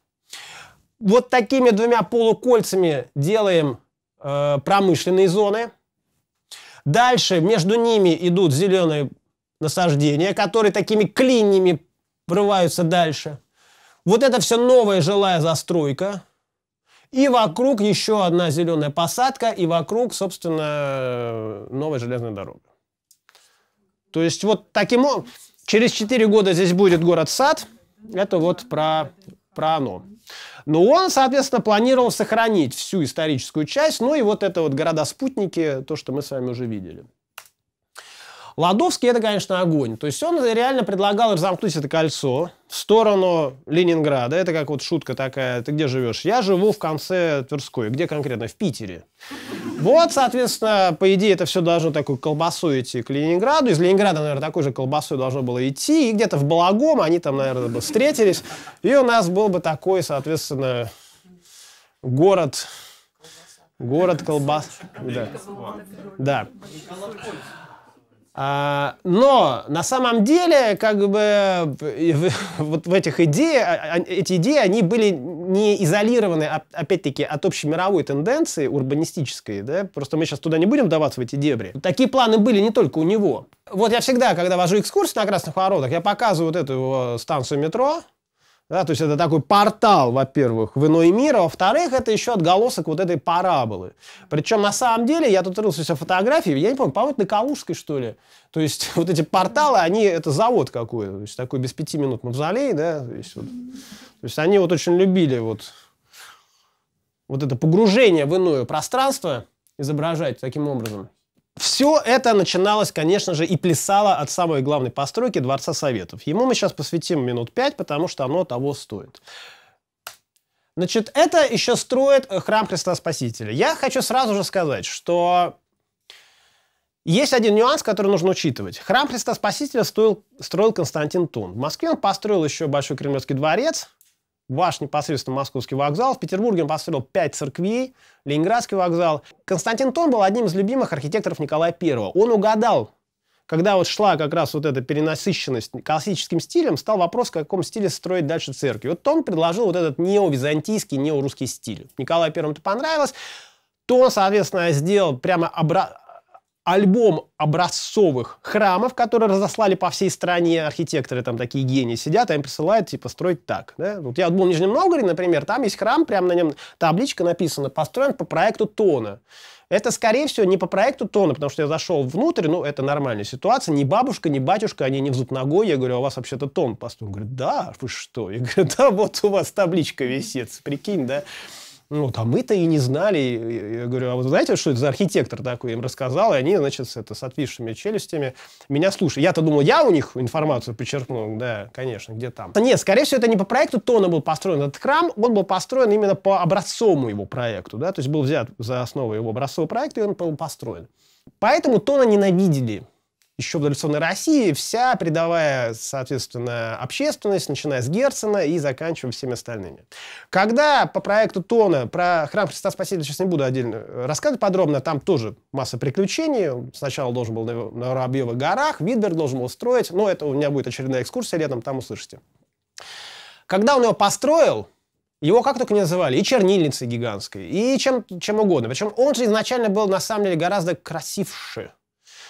Вот такими двумя полукольцами делаем э, промышленные зоны. Дальше между ними идут зеленые насаждения, которые такими клиньями врываются дальше. Вот это все новая жилая застройка. И вокруг еще одна зеленая посадка, и вокруг, собственно, новая железная дорога. То есть вот таким образом... Через 4 года здесь будет город-сад. Это вот про, про оно. Но он, соответственно, планировал сохранить всю историческую часть, ну и вот это вот города-спутники, то, что мы с вами уже видели. Ладовский это, конечно, огонь. То есть он реально предлагал разомкнуть это кольцо в сторону Ленинграда. Это как вот шутка такая, ты где живешь? Я живу в конце Тверской. Где конкретно? В Питере. Вот, соответственно, по идее, это все должно такой колбасой идти к Ленинграду. Из Ленинграда, наверное, такой же колбасой должно было идти. И где-то в Балагом они там, наверное, бы встретились. И у нас был бы такой, соответственно, город... Город колбас... Да. да. А, но на самом деле, как бы, вот в этих идеях, а, а, эти идеи, они были не изолированы, опять-таки, от общемировой тенденции урбанистической, да, просто мы сейчас туда не будем даваться в эти дебри. Такие планы были не только у него. Вот я всегда, когда вожу экскурсии на Красных Воротах, я показываю вот эту станцию метро, да, то есть это такой портал, во-первых, в иной мир, а во-вторых, это еще отголосок вот этой параболы. Причем, на самом деле, я тут рылся все фотографии, я не помню, по-моему, на Калужской, что ли. То есть вот эти порталы, они, это завод какой-то, то есть такой без пяти минут мавзолей, да, то есть, вот, то есть они вот очень любили вот, вот это погружение в иное пространство изображать таким образом. Все это начиналось, конечно же, и плясало от самой главной постройки Дворца Советов. Ему мы сейчас посвятим минут пять, потому что оно того стоит. Значит, это еще строит э, храм Христа Спасителя. Я хочу сразу же сказать, что есть один нюанс, который нужно учитывать. Храм Христа Спасителя строил, строил Константин Тун. В Москве он построил еще Большой Кремлевский дворец, ваш непосредственно московский вокзал. В Петербурге он построил пять церквей, Ленинградский вокзал. Константин Тон был одним из любимых архитекторов Николая I. Он угадал, когда вот шла как раз вот эта перенасыщенность классическим стилем, стал вопрос, в каком стиле строить дальше церкви. Вот Тон предложил вот этот неовизантийский, неорусский стиль. Николаю Первому это понравилось. То, соответственно, сделал прямо обра альбом образцовых храмов, которые разослали по всей стране архитекторы, там такие гении сидят, а им присылают, типа, строить так. Да? Вот я был в Нижнем Новгороде, например, там есть храм, прямо на нем табличка написана, построен по проекту Тона. Это, скорее всего, не по проекту Тона, потому что я зашел внутрь, ну, это нормальная ситуация, ни бабушка, ни батюшка, они не в зуб ногой. Я говорю, а у вас вообще-то Тон построен. Он говорит, да, вы что? Я говорю, да, вот у вас табличка висит, прикинь, да? ну, там мы-то и не знали. Я говорю, а вот знаете, что это за архитектор такой? Я им рассказал, и они, значит, с, это, с отвисшими челюстями меня слушали. Я-то думал, я у них информацию почерпнул, да, конечно, где там. Нет, скорее всего, это не по проекту Тона был построен этот храм, он был построен именно по образцовому его проекту, да, то есть был взят за основу его образцового проекта, и он был построен. Поэтому Тона ненавидели еще в дореволюционной России вся передовая, соответственно, общественность, начиная с Герцена и заканчивая всеми остальными. Когда по проекту Тона, про храм Христа Спасителя сейчас не буду отдельно э, рассказывать подробно, там тоже масса приключений. Сначала должен был на Воробьевых горах, Витберг должен был строить, но это у меня будет очередная экскурсия летом, там услышите. Когда он его построил, его как только не называли, и чернильницей гигантской, и чем, чем угодно. Причем он же изначально был, на самом деле, гораздо красивше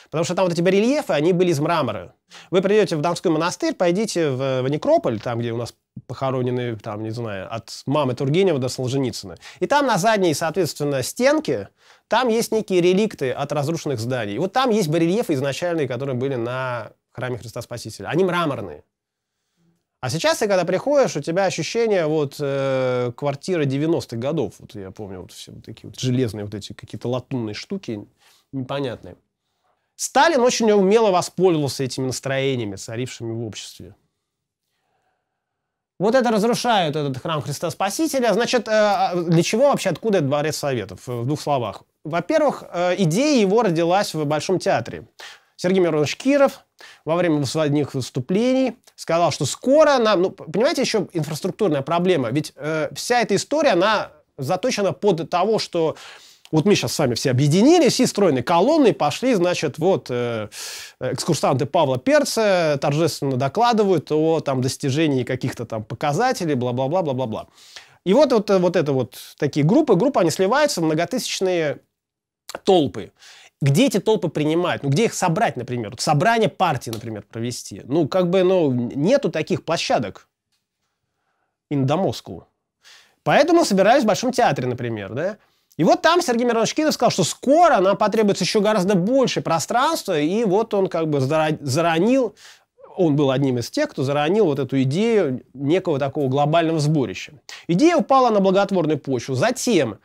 Потому что там вот эти барельефы, они были из мрамора. Вы придете в Донской монастырь, пойдите в, в Некрополь, там, где у нас похоронены, там, не знаю, от мамы Тургенева до Солженицына. И там на задней, соответственно, стенке, там есть некие реликты от разрушенных зданий. И вот там есть барельефы изначальные, которые были на храме Христа Спасителя. Они мраморные. А сейчас ты, когда приходишь, у тебя ощущение вот э, квартиры 90-х годов. Вот я помню, вот все вот такие вот железные вот эти какие-то латунные штуки непонятные. Сталин очень умело воспользовался этими настроениями, царившими в обществе. Вот это разрушают этот храм Христа Спасителя. Значит, э, а, для чего вообще, откуда этот дворец Советов? Э, в двух словах. Во-первых, э, идея его родилась в Большом театре. Сергей Миронович Киров во время своих выступлений сказал, что скоро нам... Ну, понимаете, еще инфраструктурная проблема. Ведь э, вся эта история, она заточена под того, что вот мы сейчас с вами все объединились и стройной колонной пошли, значит, вот э, экскурсанты Павла Перца торжественно докладывают о там достижении каких-то там показателей, бла-бла-бла-бла-бла-бла. И вот, вот, вот это вот такие группы, группы, они сливаются в многотысячные толпы. Где эти толпы принимают? Ну, где их собрать, например? Вот собрание партии, например, провести. Ну, как бы, ну, нету таких площадок. Индомоску. Поэтому собираюсь в Большом театре, например, да? И вот там Сергей Миронович Киров сказал, что скоро нам потребуется еще гораздо больше пространства, и вот он как бы заронил, он был одним из тех, кто заронил вот эту идею некого такого глобального сборища. Идея упала на благотворную почву. Затем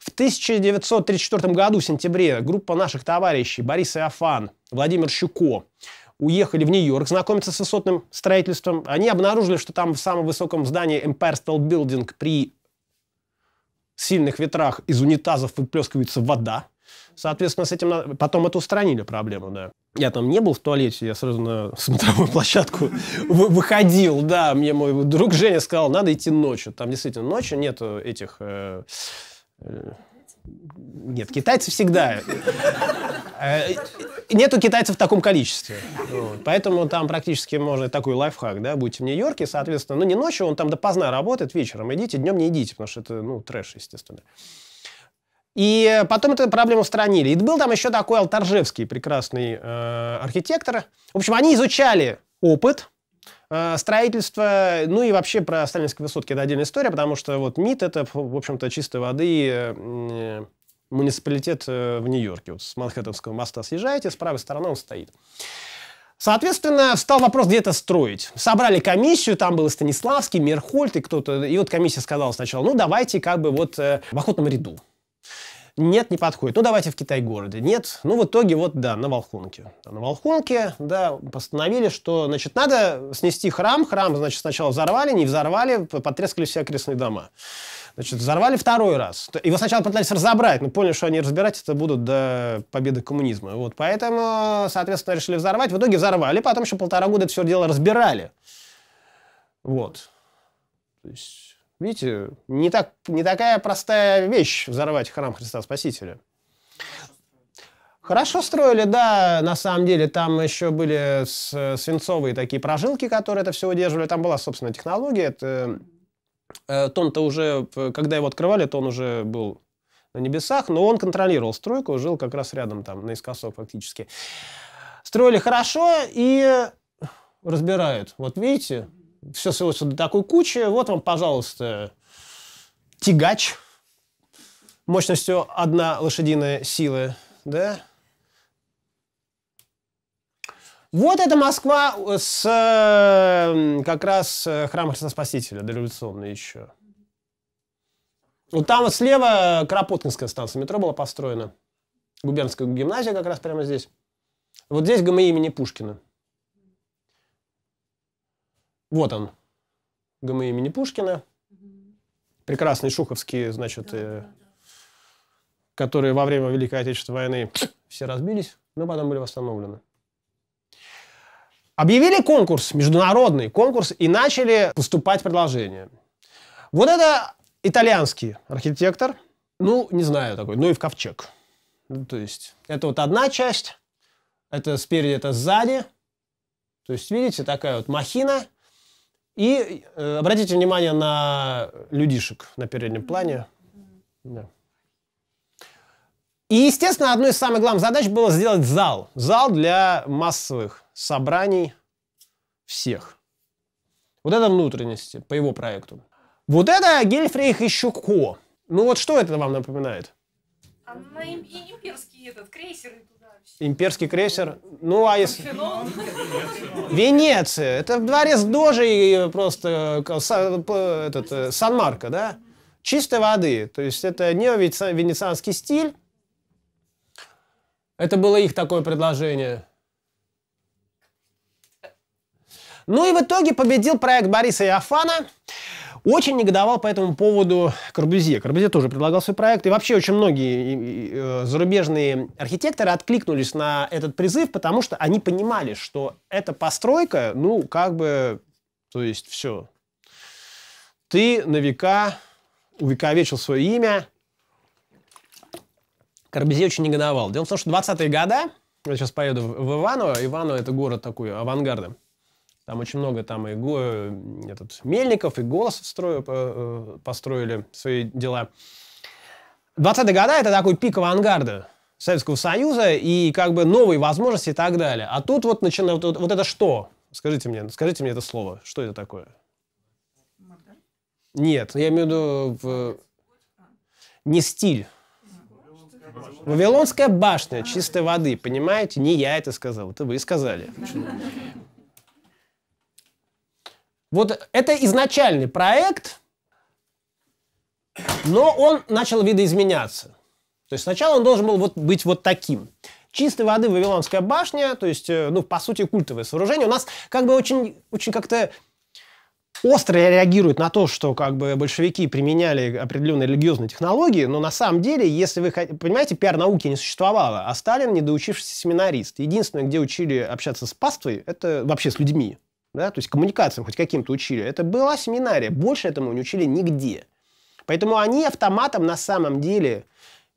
в 1934 году, в сентябре, группа наших товарищей Борис Иофан, Владимир Щуко, уехали в Нью-Йорк знакомиться с высотным строительством. Они обнаружили, что там в самом высоком здании Empire State Building при сильных ветрах из унитазов выплескивается вода. Соответственно, с этим надо... потом это устранили проблему, да. Я там не был в туалете, я сразу на смотровую площадку выходил, да. Мне мой друг Женя сказал, надо идти ночью. Там действительно ночью нет этих э, э, нет, китайцы всегда. Э, нету китайцев в таком количестве. Вот. Поэтому там практически можно такой лайфхак, да, будете в Нью-Йорке, соответственно, ну не ночью, он там допоздна работает, вечером идите, днем не идите, потому что это, ну, трэш, естественно. И потом эту проблему устранили. И был там еще такой Алторжевский прекрасный э, архитектор. В общем, они изучали опыт а, строительство, ну и вообще про сталинские высотки это отдельная история, потому что вот МИД это, в общем-то, чистой воды э, муниципалитет э, в Нью-Йорке. Вот с Манхэттенского моста съезжаете, с правой стороны он стоит. Соответственно, встал вопрос, где это строить. Собрали комиссию, там был и Станиславский, Мерхольд и кто-то. И вот комиссия сказала сначала, ну давайте как бы вот э, в охотном ряду. Нет, не подходит. Ну, давайте в Китай-городе. Нет. Ну, в итоге вот, да, на Волхонке. На Волхонке, да, постановили, что, значит, надо снести храм. Храм, значит, сначала взорвали, не взорвали, потрескали все окрестные дома. Значит, взорвали второй раз. Его сначала пытались разобрать, но поняли, что они разбирать это будут до победы коммунизма. Вот, поэтому, соответственно, решили взорвать. В итоге взорвали, потом еще полтора года это все дело разбирали. Вот. То есть Видите, не, так, не такая простая вещь взорвать храм Христа Спасителя. Хорошо строили, да, на самом деле. Там еще были свинцовые такие прожилки, которые это все удерживали. Там была, собственно, технология. Это, э, Том-то уже, когда его открывали, то он уже был на небесах, но он контролировал стройку, жил как раз рядом там, наискосок фактически. Строили хорошо и разбирают. Вот видите, все свелось до такой кучи. Вот вам, пожалуйста, тягач мощностью одна лошадиная сила, да? Вот это Москва с э, как раз э, храм Христа Спасителя, дореволюционный еще. Вот там вот слева Кропоткинская станция метро была построена. Губернская гимназия как раз прямо здесь. Вот здесь ГМИ имени Пушкина. Вот он, ГМИ имени Пушкина. Прекрасный Шуховский, значит, да, э, да, которые во время Великой Отечественной войны все разбились, но потом были восстановлены. Объявили конкурс, международный конкурс, и начали поступать предложения. Вот это итальянский архитектор, ну, не знаю такой, ну и в ковчег. Ну, то есть, это вот одна часть, это спереди, это сзади. То есть, видите, такая вот махина, и э, обратите внимание на людишек на переднем плане. Да. И, естественно, одной из самых главных задач было сделать зал. Зал для массовых собраний всех. Вот это внутренности по его проекту. Вот это Гельфрейх и Щуко. Ну вот что это вам напоминает? А на имперский этот крейсер Имперский крейсер. Ну, а если... Венеция. Это дворец Дожи и просто этот, э, Сан-Марко, да? Чистой воды. То есть это не венецианский стиль. Это было их такое предложение. Ну и в итоге победил проект Бориса Яфана. Очень негодовал по этому поводу Корбюзье. Корбюзье тоже предлагал свой проект. И вообще очень многие э, зарубежные архитекторы откликнулись на этот призыв, потому что они понимали, что эта постройка, ну, как бы, то есть все. Ты на века увековечил свое имя. Корбюзье очень негодовал. Дело в том, что 20-е годы, я сейчас поеду в Иваново, Иваново это город такой авангарда, там очень много там и го, э, этот, мельников, и голосов строю, э, э, построили свои дела. 20-е годы это такой пик авангарда Советского Союза и как бы новые возможности и так далее. А тут вот начинает вот, вот это что? Скажите мне, скажите мне это слово. Что это такое? Нет, я имею в виду в... не стиль. Вавилонская башня чистой воды, понимаете? Не я это сказал, это вы сказали. Вот это изначальный проект, но он начал видоизменяться. То есть сначала он должен был вот быть вот таким. Чистой воды Вавилонская башня, то есть, э, ну, по сути, культовое сооружение. У нас как бы очень, очень как-то остро реагирует на то, что как бы большевики применяли определенные религиозные технологии, но на самом деле, если вы понимаете, пиар-науки не существовало, а Сталин недоучившийся семинарист. Единственное, где учили общаться с паствой, это вообще с людьми да, то есть коммуникациям хоть каким-то учили. Это была семинария, больше этому не учили нигде. Поэтому они автоматом на самом деле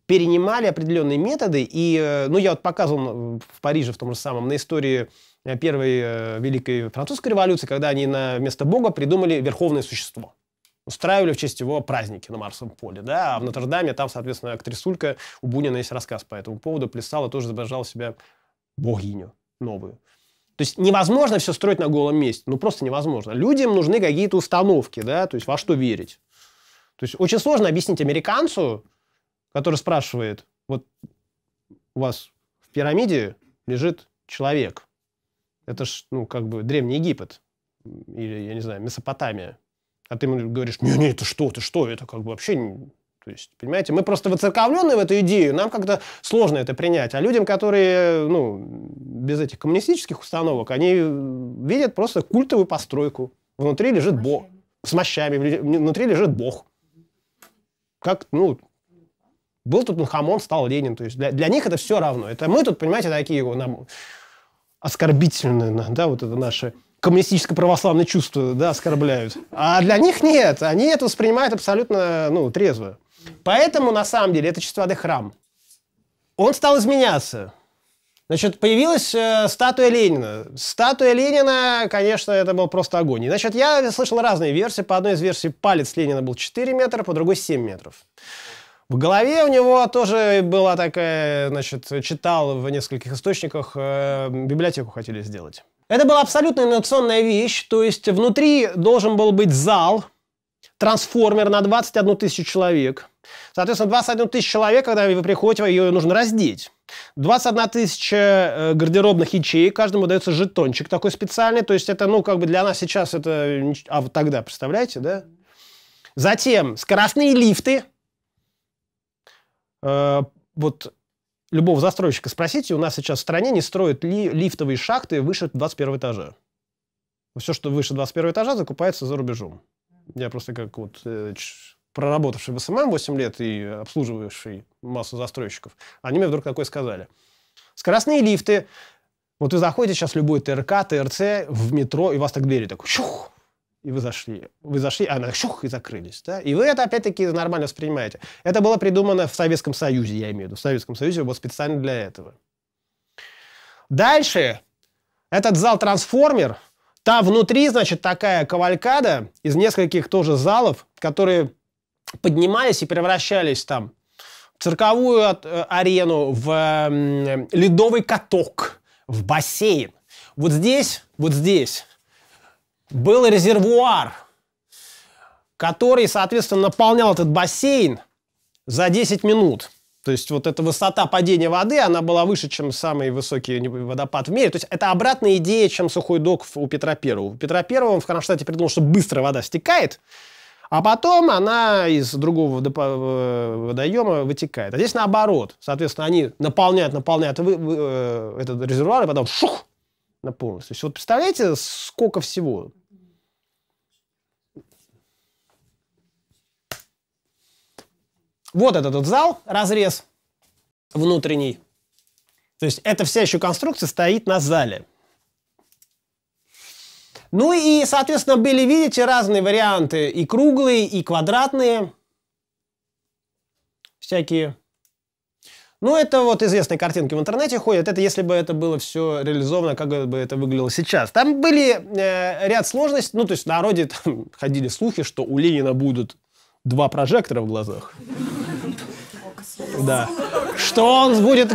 перенимали определенные методы, и, э, ну, я вот показывал в Париже в том же самом, на истории э, первой э, Великой Французской революции, когда они на, вместо Бога придумали верховное существо устраивали в честь его праздники на Марсовом поле, да, а в Нотр-Даме там, соответственно, актрисулька, у Бунина есть рассказ по этому поводу, плясала, тоже изображала себя богиню новую. То есть невозможно все строить на голом месте. Ну, просто невозможно. Людям нужны какие-то установки, да, то есть во что верить. То есть очень сложно объяснить американцу, который спрашивает, вот у вас в пирамиде лежит человек. Это ж, ну, как бы Древний Египет. Или, я не знаю, Месопотамия. А ты ему говоришь, не-не, это что, это что, это как бы вообще то есть, понимаете, мы просто выцерковлены в эту идею, нам как-то сложно это принять. А людям, которые, ну, без этих коммунистических установок, они видят просто культовую постройку. Внутри лежит Бог. С мощами. Внутри лежит Бог. Как, ну, был тут Нахамон, стал Ленин. То есть для, для них это все равно. Это мы тут, понимаете, такие нам оскорбительные, да, вот это наше коммунистическое православное чувство, да, оскорбляют. А для них нет. Они это воспринимают абсолютно, ну, трезво. Поэтому, на самом деле, это чистовадый храм. Он стал изменяться. Значит, появилась э, статуя Ленина. Статуя Ленина, конечно, это был просто огонь. значит, я слышал разные версии. По одной из версий палец Ленина был 4 метра, по другой 7 метров. В голове у него тоже была такая, значит, читал в нескольких источниках, э, библиотеку хотели сделать. Это была абсолютно инновационная вещь, то есть внутри должен был быть зал, трансформер на 21 тысячу человек – Соответственно, 21 тысяч человек, когда вы приходите, ее нужно раздеть. 21 тысяча э, гардеробных ячеек, каждому дается жетончик такой специальный, то есть это, ну, как бы для нас сейчас это... А вот тогда, представляете, да? Затем скоростные лифты. Э, вот любого застройщика спросите, у нас сейчас в стране не строят ли лифтовые шахты выше 21 этажа. Все, что выше 21 этажа, закупается за рубежом. Я просто как вот э, проработавший в СММ 8 лет и обслуживавший массу застройщиков, они мне вдруг такое сказали. Скоростные лифты. Вот вы заходите сейчас в любой ТРК, ТРЦ, в метро, и у вас так двери так чух, и вы зашли. Вы зашли, а она чух, и закрылись. Да? И вы это опять-таки нормально воспринимаете. Это было придумано в Советском Союзе, я имею в виду. В Советском Союзе было специально для этого. Дальше этот зал-трансформер, там внутри, значит, такая кавалькада из нескольких тоже залов, которые поднимались и превращались там в цирковую э, арену, в ледовый каток, в бассейн. Вот здесь, вот здесь был резервуар, который, соответственно, наполнял этот бассейн за 10 минут. То есть вот эта высота падения воды, она была выше, чем самый высокий водопад в мире. То есть это обратная идея, чем сухой док у Петра Первого. У Петра Первого он в Кронштадте придумал, что быстро вода стекает, а потом она из другого э, водоема вытекает. А здесь наоборот. Соответственно, они наполняют, наполняют э, этот резервуар, и потом шух, на полностью. То есть вот представляете, сколько всего? Вот этот вот зал, разрез внутренний. То есть эта вся еще конструкция стоит на зале. Ну и, соответственно, были, видите, разные варианты. И круглые, и квадратные. Всякие. Ну, это вот известные картинки в интернете ходят. Это если бы это было все реализовано, как бы это выглядело сейчас. Там были э, ряд сложностей. Ну, то есть в народе там, ходили слухи, что у Ленина будут два прожектора в глазах. Да. Что он будет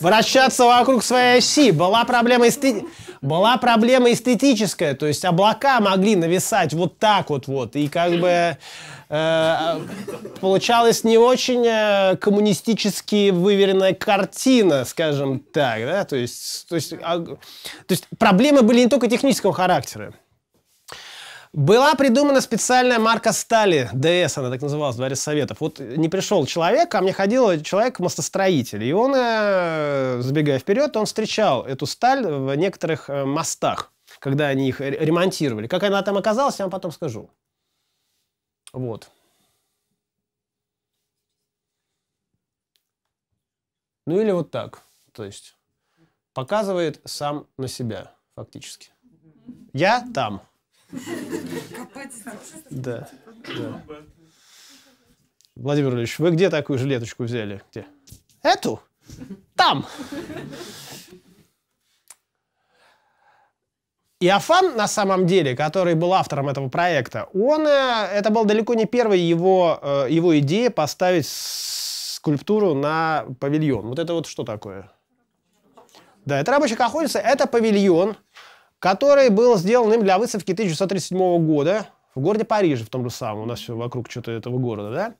вращаться вокруг своей оси. Была проблема, эсте... Была проблема эстетическая, то есть облака могли нависать вот так вот вот. И как бы э, получалась не очень э, коммунистически выверенная картина, скажем так. Да? То, есть, то, есть, а, то есть проблемы были не только технического характера. Была придумана специальная марка стали, ДС она так называлась, Дворец Советов. Вот не пришел человек, ко а мне ходил человек-мостостроитель. И он, э, забегая вперед, он встречал эту сталь в некоторых э, мостах, когда они их ремонтировали. Как она там оказалась, я вам потом скажу. Вот. Ну или вот так. То есть показывает сам на себя фактически. Я там. Да. Владимир Ильич, вы где такую жилеточку взяли? Где? Эту? Там! Иофан, на самом деле, который был автором этого проекта, он, э, это был далеко не первая его, э, его идея поставить скульптуру на павильон. Вот это вот что такое? Да, это рабочая колхозница, это павильон, который был сделан им для выставки 1937 года в городе Париже, в том же самом, у нас все вокруг что-то этого города, да?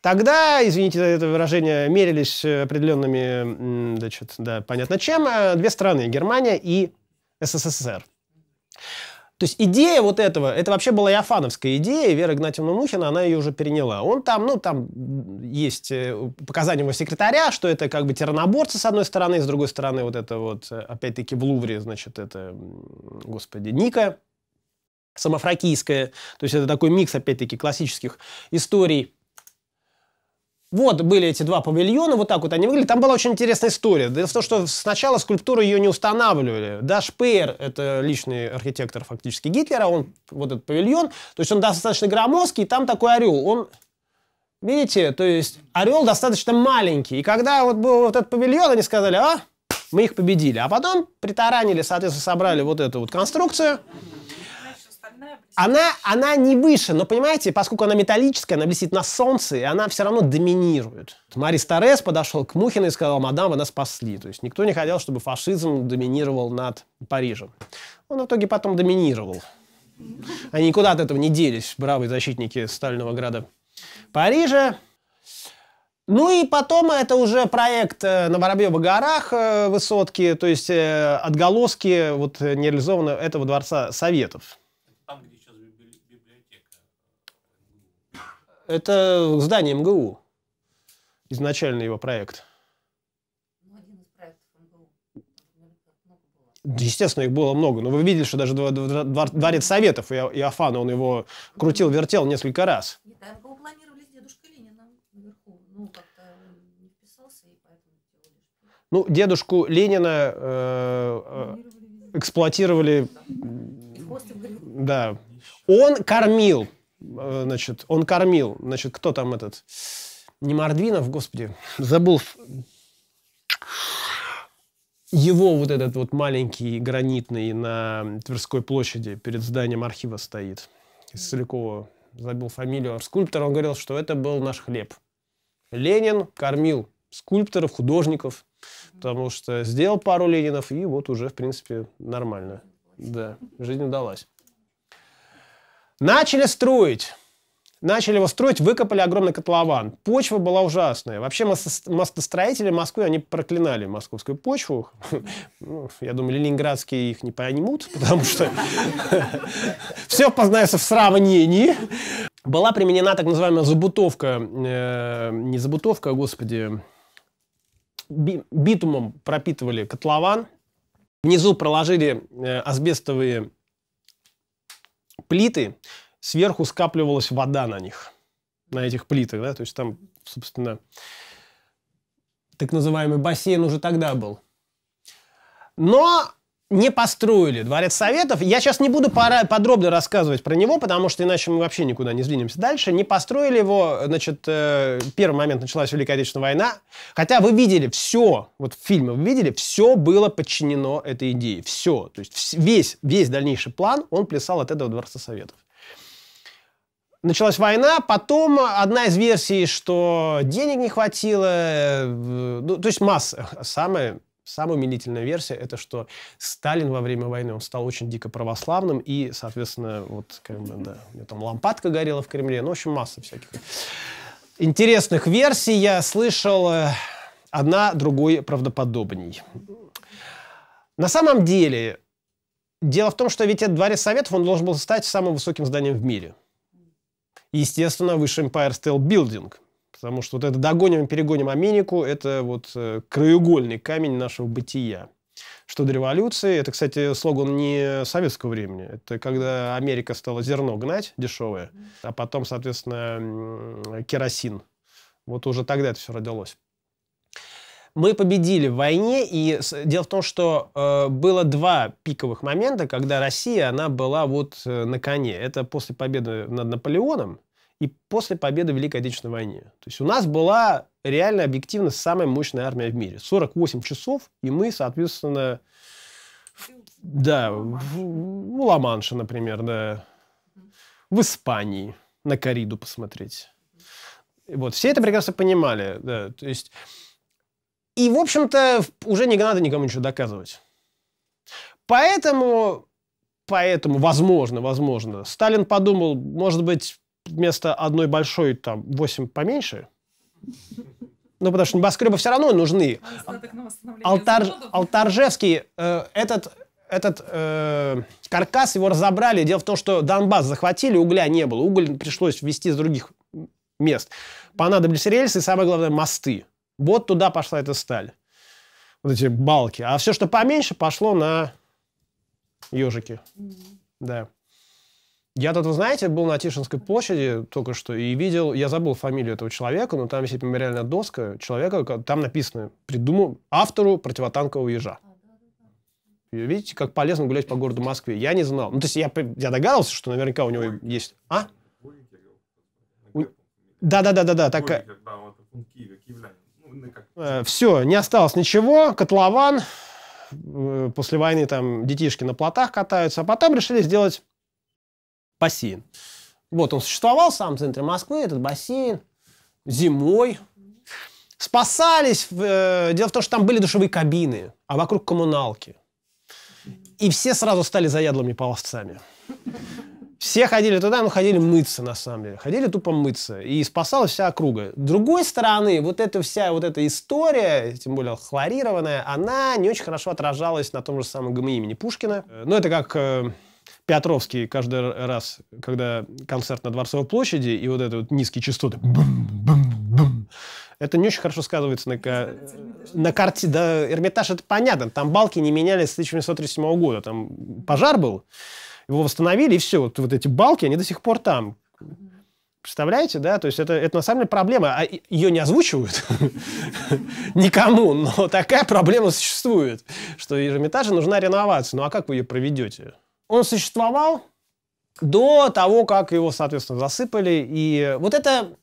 Тогда, извините за это выражение, мерились э, определенными, значит, да, понятно чем, э, две страны, Германия и СССР. То есть идея вот этого, это вообще была Яфановская идея, Вера Игнатьевна Мухина, она ее уже переняла. Он там, ну, там есть э, показания его секретаря, что это как бы тираноборцы с одной стороны, с другой стороны вот это вот, э, опять-таки, в Лувре, значит, это, господи, Ника, самофракийская, то есть это такой микс, опять-таки, классических историй вот были эти два павильона, вот так вот они выглядели. Там была очень интересная история. Дело в том, что сначала скульптуру ее не устанавливали. Даш Пейер, это личный архитектор фактически Гитлера, он вот этот павильон, то есть он достаточно громоздкий, и там такой орел. Он, видите, то есть орел достаточно маленький. И когда вот был вот этот павильон, они сказали, а, мы их победили. А потом притаранили, соответственно, собрали вот эту вот конструкцию, она, она не выше, но понимаете, поскольку она металлическая, она блестит на солнце, и она все равно доминирует. Марис Торес подошел к Мухину и сказал, мадам, вы нас спасли. То есть никто не хотел, чтобы фашизм доминировал над Парижем. Он в итоге потом доминировал. Они никуда от этого не делись, бравые защитники Стального града Парижа. Ну и потом это уже проект э, на Воробьевых горах э, высотки, то есть э, отголоски вот нереализованного этого дворца Советов. Это здание МГУ. Изначально его проект. Ну, Естественно, их было много. Но вы видели, что даже дворец Советов и Афан, он его крутил, вертел несколько раз. Ну, ну, дедушку Ленина э, э эксплуатировали... Да. Он кормил Э, значит, он кормил, значит, кто там этот, не Мордвинов, господи, забыл, его вот этот вот маленький гранитный на Тверской площади перед зданием архива стоит. Из Солякова забил фамилию. А скульптор, он говорил, что это был наш хлеб. Ленин кормил скульпторов, художников, потому что сделал пару Ленинов, и вот уже, в принципе, нормально. Да, жизнь удалась. Начали строить. Начали его строить, выкопали огромный котлован. Почва была ужасная. Вообще мостостроители Москвы, они проклинали московскую почву. Ну, я думаю, ленинградские их не поймут, потому что все познается в сравнении. Была применена так называемая забутовка, э, не забутовка, а, господи, битумом пропитывали котлован. Внизу проложили э, асбестовые плиты, сверху скапливалась вода на них, на этих плитах, да, то есть там, собственно, так называемый бассейн уже тогда был. Но не построили Дворец Советов. Я сейчас не буду пора подробно рассказывать про него, потому что иначе мы вообще никуда не сдвинемся дальше. Не построили его, значит, э, первый момент началась Великая Отечественная война. Хотя вы видели все, вот в фильме вы видели, все было подчинено этой идее. Все. То есть весь, весь дальнейший план он плясал от этого Дворца Советов. Началась война, потом одна из версий, что денег не хватило, э, ну, то есть масса, самая Самая умилительная версия – это что Сталин во время войны, он стал очень дико православным, и, соответственно, вот, как бы, да, у него там лампадка горела в Кремле, ну, в общем, масса всяких интересных версий. Я слышал э, одна другой правдоподобней. На самом деле, дело в том, что ведь этот дворец Советов, он должен был стать самым высоким зданием в мире. Естественно, выше Empire State Building – Потому что вот это догоним-перегоним аминику – это вот э, краеугольный камень нашего бытия что до революции. Это, кстати, слоган не советского времени. Это когда Америка стала зерно гнать дешевое, а потом, соответственно, керосин. Вот уже тогда это все родилось. Мы победили в войне, и дело в том, что э, было два пиковых момента, когда Россия, она была вот э, на коне. Это после победы над Наполеоном, и после победы в Великой Отечественной войне. То есть у нас была реально объективно самая мощная армия в мире. 48 часов, и мы, соответственно, в, да, в, ну, Ла-Манша, например, да, в Испании на кориду посмотреть. Вот, все это прекрасно понимали, да, то есть... И, в общем-то, уже не надо никому ничего доказывать. Поэтому, поэтому, возможно, возможно, Сталин подумал, может быть, вместо одной большой, там, 8 поменьше. Ну, потому что небоскребы все равно нужны. Алтар, Алтаржевский, э, этот, этот э, каркас его разобрали. Дело в том, что Донбасс захватили, угля не было. Уголь пришлось ввести с других мест. Понадобились рельсы и, самое главное, мосты. Вот туда пошла эта сталь. Вот эти балки. А все, что поменьше, пошло на ежики. Mm-hmm. Да. Я тут, вы знаете, был на Тишинской площади только что и видел, я забыл фамилию этого человека, но там есть мемориальная доска человека, там написано, придумал автору противотанкового ежа. Видите, как полезно гулять по городу Москве. Я не знал. Ну, то есть я, я догадывался, что наверняка у него есть... А? Да-да-да-да-да. Такая... Ну, э, Все, не осталось ничего. Котлован. Э, после войны там детишки на плотах катаются. А потом решили сделать бассейн. Вот он существовал сам в самом центре Москвы, этот бассейн, зимой. Спасались. Э, дело в том, что там были душевые кабины, а вокруг коммуналки. И все сразу стали заядлыми половцами. Все ходили туда, ну, ходили мыться, на самом деле. Ходили тупо мыться. И спасалась вся округа. С другой стороны, вот эта вся вот эта история, тем более хлорированная, она не очень хорошо отражалась на том же самом ГМИ имени Пушкина. Э, но ну, это как э, Петровский каждый раз, когда концерт на Дворцовой площади, и вот это вот низкие частоты, бум, бум, бум, это не очень хорошо сказывается на, на, на карте. Да, Эрмитаж, это понятно, там балки не менялись с 1837 года, там пожар был, его восстановили, и все, вот, вот эти балки, они до сих пор там. Представляете, да? То есть это, это на самом деле проблема. А ее не озвучивают никому, но такая проблема существует, что Эрмитажу нужна реновация. Ну а как вы ее проведете? он существовал до того, как его, соответственно, засыпали. И вот это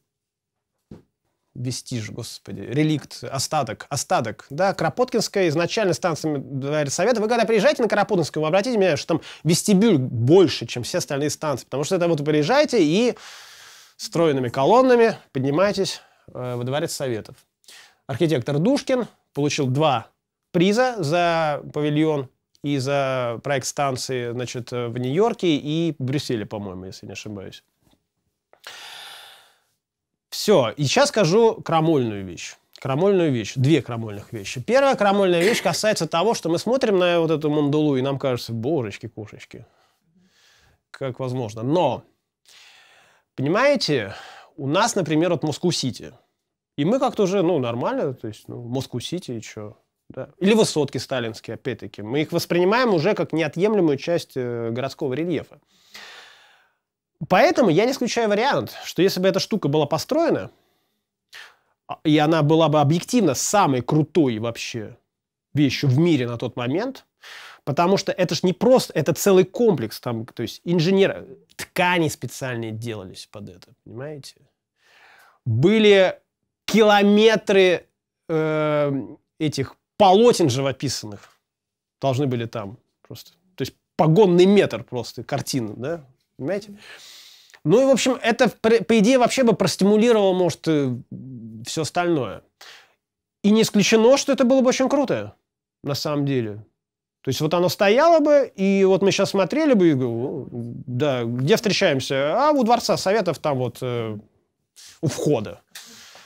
вестиж, господи, реликт, остаток, остаток, да, Кропоткинская изначально станция Дворец Совета. Вы когда приезжаете на Кропоткинскую, вы обратите внимание, что там вестибюль больше, чем все остальные станции, потому что это вот приезжаете и стройными колоннами поднимаетесь э, во Дворец Советов. Архитектор Душкин получил два приза за павильон и за проект станции, значит, э, в Нью-Йорке и Брюсселе, по-моему, если не ошибаюсь. Все, и сейчас скажу крамольную вещь. Крамольную вещь, две крамольных вещи. Первая крамольная вещь касается того, что мы смотрим на вот эту мандулу, и нам кажется, божечки, кошечки, как возможно. Но, понимаете, у нас, например, вот Москву-Сити. И мы как-то уже, ну, нормально, то есть, ну, Москву-Сити и что? Да. Или высотки сталинские, опять-таки. Мы их воспринимаем уже как неотъемлемую часть э, городского рельефа. Поэтому я не исключаю вариант, что если бы эта штука была построена, а, и она была бы объективно самой крутой вообще вещью в мире на тот момент, потому что это же не просто, это целый комплекс, там, то есть инженеры, ткани специальные делались под это, понимаете? Были километры э, этих полотен живописанных должны были там просто. То есть погонный метр просто картины, да? Понимаете? Ну и, в общем, это, по идее, вообще бы простимулировало, может, э, все остальное. И не исключено, что это было бы очень круто, на самом деле. То есть вот оно стояло бы, и вот мы сейчас смотрели бы, и да, где встречаемся? А у Дворца Советов там вот э, у входа.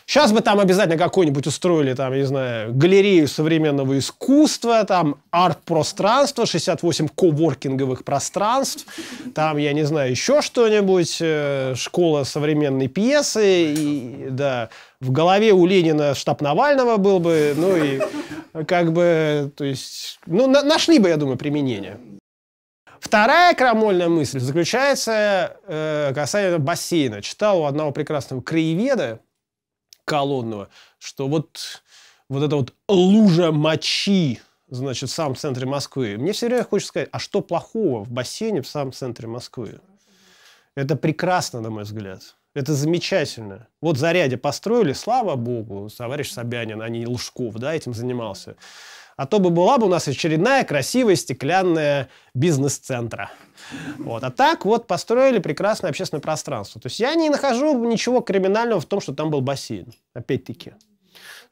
Сейчас бы там обязательно какую-нибудь устроили, там, я не знаю, галерею современного искусства, там, арт-пространство, 68 коворкинговых пространств, там, я не знаю, еще что-нибудь, э, школа современной пьесы, и, да, в голове у Ленина штаб Навального был бы, ну и как бы, то есть, ну, на нашли бы, я думаю, применение. Вторая крамольная мысль заключается э, касаемо бассейна. Читал у одного прекрасного краеведа, колонного, что вот, вот эта вот лужа мочи, значит, в самом центре Москвы. Мне все время хочется сказать, а что плохого в бассейне в самом центре Москвы? Это прекрасно, на мой взгляд. Это замечательно. Вот заряде построили, слава богу, товарищ Собянин, а не Лужков, да, этим занимался а то бы была бы у нас очередная красивая стеклянная бизнес-центра. Вот. А так вот построили прекрасное общественное пространство. То есть я не нахожу ничего криминального в том, что там был бассейн, опять-таки. То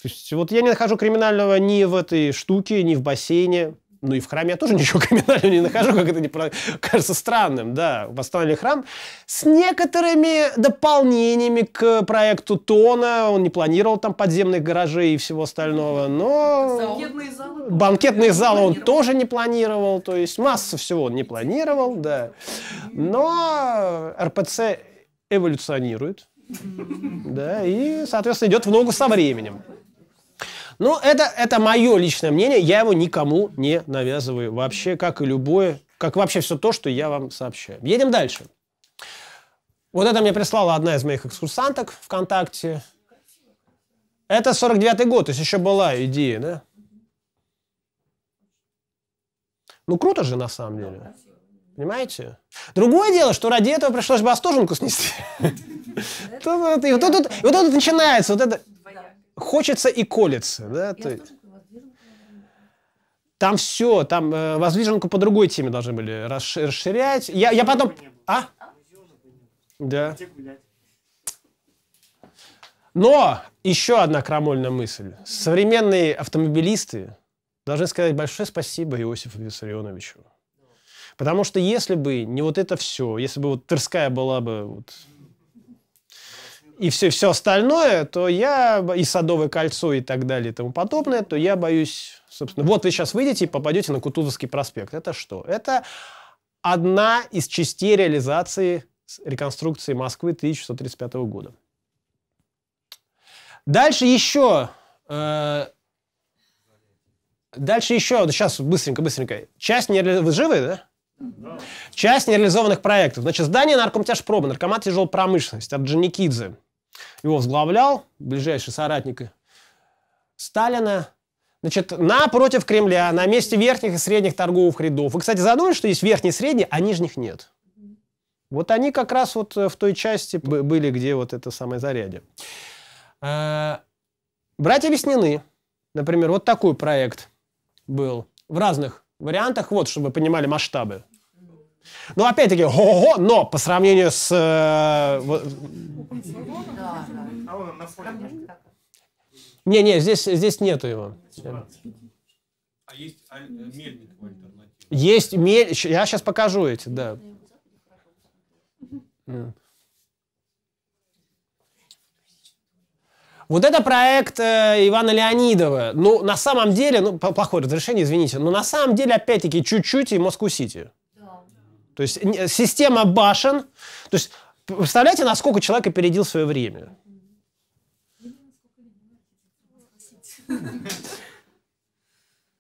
есть вот я не нахожу криминального ни в этой штуке, ни в бассейне. Ну и в храме я тоже ничего криминального не нахожу, как это не кажется странным, да. Восстановили храм с некоторыми дополнениями к проекту Тона. Он не планировал там подземных гаражей и всего остального, но... Банкетные залы он тоже не планировал, то есть масса всего он не планировал, да. Но РПЦ эволюционирует, да, и, соответственно, идет в ногу со временем. Ну, это, это мое личное мнение, я его никому не навязываю вообще, как и любое, как вообще все то, что я вам сообщаю. Едем дальше. Вот это мне прислала одна из моих экскурсанток ВКонтакте. Это 49-й год, то есть еще была идея, да? Ну, круто же, на самом деле. Понимаете? Другое дело, что ради этого пришлось бы остоженку снести. И вот тут начинается вот это хочется и колется. Да? Я То... Там все, там э, воздвиженку по другой теме должны были расширять. Я, я потом... А? а? Да. Но еще одна крамольная мысль. Современные автомобилисты должны сказать большое спасибо Иосифу Виссарионовичу. Потому что если бы не вот это все, если бы вот Тверская была бы вот и все, все остальное, то я и Садовое кольцо и так далее и тому подобное, то я боюсь, собственно, вот вы сейчас выйдете и попадете на Кутузовский проспект. Это что? Это одна из частей реализации реконструкции Москвы 1635 года. Дальше еще... Э, дальше еще... Сейчас быстренько, быстренько. Часть не реали... Вы живы, да? Да. Часть нереализованных проектов. Значит, здание наркомтяжпроба, наркомат тяжелой промышленности, от Орджоникидзе. Его возглавлял ближайший соратник Сталина. Значит, напротив Кремля, на месте верхних и средних торговых рядов. Вы, кстати, задумались, что есть верхние и средние, а нижних нет. Вот они как раз вот э, в той части были, где вот это самое заряде. Э, братья Веснины, например, вот такой проект был в разных вариантах, вот, чтобы вы понимали масштабы. Ну, опять-таки, хо-хо-хо, но по сравнению с... Э, а Не-не, здесь, здесь нету его. А есть а, э, мельник в альтернативе? Есть мель... Я сейчас покажу эти, да. Вот это проект э, Ивана Леонидова. Ну, на самом деле, ну, плохое разрешение, извините, но на самом деле, опять-таки, чуть-чуть и Москву-Сити. То есть система башен. То есть представляете, насколько человек опередил свое время?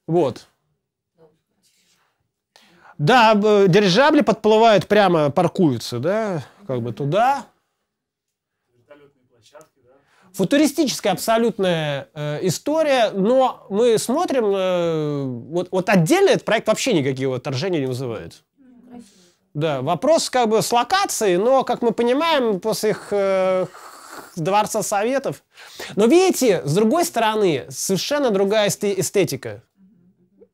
Вот. Да, дирижабли подплывают прямо, паркуются, да, как бы туда. Футуристическая абсолютная э, история, но мы смотрим, э, вот, вот отдельно этот проект вообще никакие отторжения не вызывает. Да, вопрос как бы с локацией, но, как мы понимаем, после их э, Дворца Советов. Но видите, с другой стороны, совершенно другая эстетика.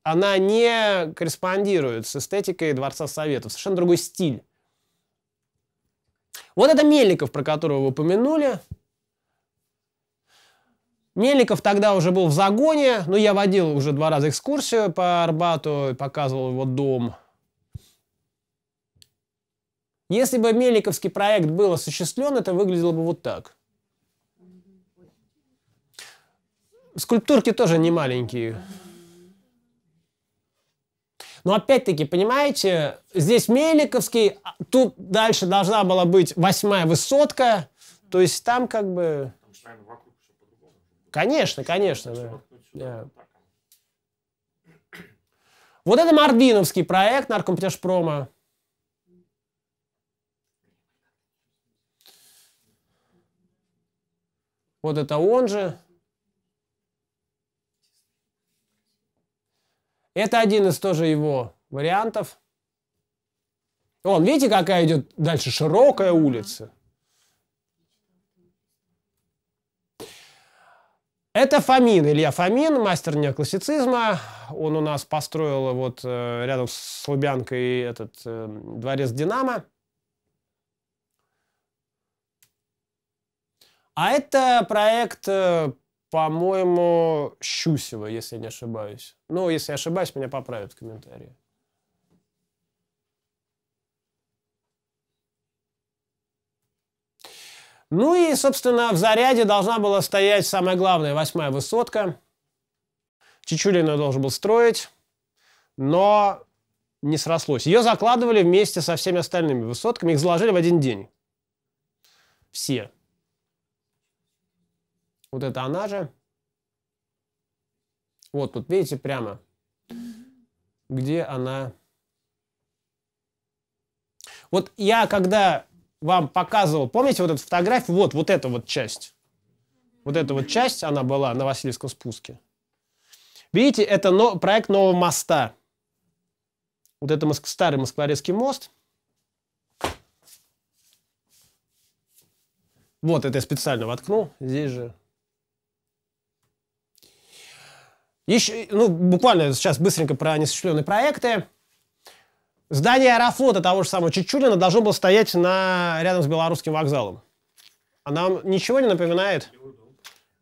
Она не корреспондирует с эстетикой Дворца Советов. Совершенно другой стиль. Вот это Мельников, про которого вы упомянули. Мельников тогда уже был в загоне, но я водил уже два раза экскурсию по Арбату, и показывал его дом – если бы Меликовский проект был осуществлен, это выглядело бы вот так. Скульптурки тоже не маленькие. Но опять-таки, понимаете, здесь Меликовский, а тут дальше должна была быть восьмая высотка, то есть там как бы... Конечно, конечно, да. да. Вот это Мординовский проект Наркомптешпрома. Вот это он же. Это один из тоже его вариантов. Вон, видите, какая идет дальше широкая улица. Это Фомин, Илья Фомин, мастер неоклассицизма. Он у нас построил вот э, рядом с Лубянкой этот э, дворец «Динамо». А это проект, э, по-моему, Щусева, если я не ошибаюсь. Ну, если я ошибаюсь, меня поправят в комментарии. Ну и, собственно, в заряде должна была стоять самая главная восьмая высотка. Чичулин ее должен был строить, но не срослось. Ее закладывали вместе со всеми остальными высотками, их заложили в один день. Все. Вот это она же. Вот тут, видите, прямо, где она. Вот я, когда вам показывал, помните вот эту фотографию, вот, вот эта вот часть. Вот эта вот часть, она была на Васильевском спуске. Видите, это но, проект нового моста. Вот это моск, старый Москворецкий мост. Вот это я специально воткнул. Здесь же Еще, ну, буквально сейчас быстренько про неосуществленные проекты. Здание Аэрофлота того же самого Чичурина должно было стоять на, рядом с белорусским вокзалом. А нам ничего не напоминает? Белый дом,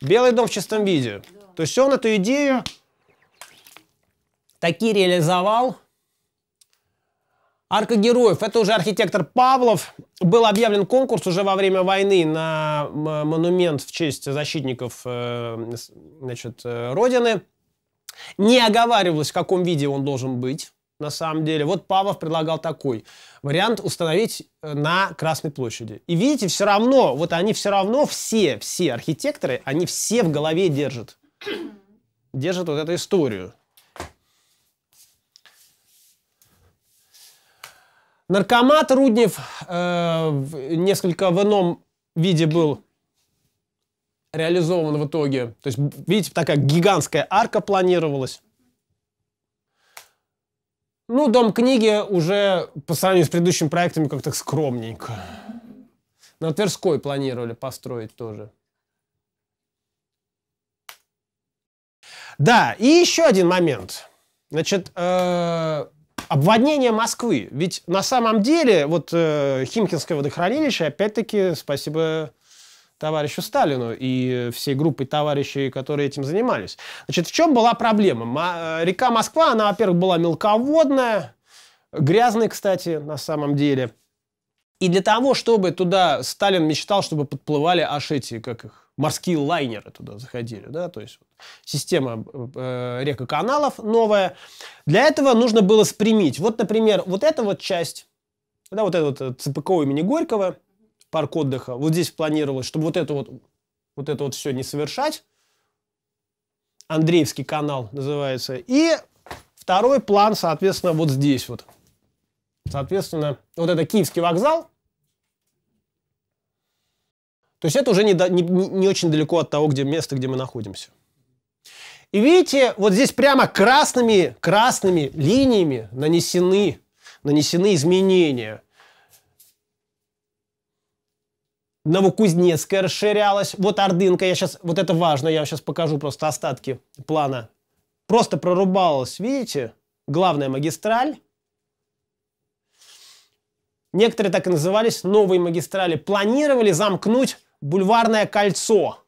Белый дом в чистом виде. Да. То есть он эту идею таки реализовал. Арка героев. Это уже архитектор Павлов. Был объявлен конкурс уже во время войны на монумент в честь защитников э, значит, э, Родины. Не оговаривалось, в каком виде он должен быть, на самом деле. Вот Павлов предлагал такой вариант установить э, на Красной площади. И видите, все равно, вот они все равно, все, все архитекторы, они все в голове держат. Держат вот эту историю. Наркомат Руднев э, несколько в ином виде был реализован в итоге. То есть, видите, такая гигантская арка планировалась. Ну, Дом книги уже по сравнению с предыдущими проектами как-то скромненько. На Тверской планировали построить тоже. Да, и еще один момент. Значит, э, обводнение Москвы. Ведь на самом деле, вот э, Химкинское водохранилище, опять-таки, спасибо товарищу Сталину и всей группой товарищей, которые этим занимались. Значит, в чем была проблема? Э, река Москва, она, во-первых, была мелководная, грязной, кстати, на самом деле. И для того, чтобы туда Сталин мечтал, чтобы подплывали аж эти, как их, морские лайнеры туда заходили, да, то есть система э, э, рекоканалов новая. Для этого нужно было спрямить. Вот, например, вот эта вот часть, да, вот эта вот э, ЦПК имени Горького – парк отдыха, вот здесь планировалось, чтобы вот это вот, вот это вот все не совершать. Андреевский канал называется. И второй план, соответственно, вот здесь вот. Соответственно, вот это Киевский вокзал. То есть это уже не, не, не очень далеко от того где место, где мы находимся. И видите, вот здесь прямо красными, красными линиями нанесены, нанесены изменения. Новокузнецкая расширялась. Вот Ордынка, я сейчас, вот это важно, я вам сейчас покажу просто остатки плана. Просто прорубалась, видите, главная магистраль. Некоторые так и назывались новые магистрали. Планировали замкнуть бульварное кольцо.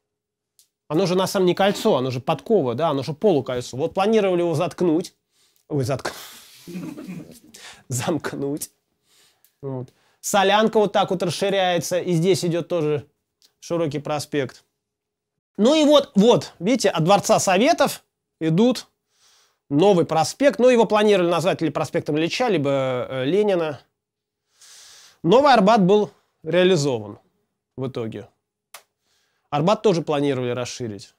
Оно же на самом не кольцо, оно же подкова, да, оно же полукольцо. Вот планировали его заткнуть. Ой, заткнуть. Замкнуть. Вот. Солянка вот так вот расширяется, и здесь идет тоже широкий проспект. Ну и вот, вот, видите, от Дворца Советов идут новый проспект. Ну, его планировали назвать ли проспектом Лича, либо э, Ленина. Новый Арбат был реализован в итоге. Арбат тоже планировали расширить.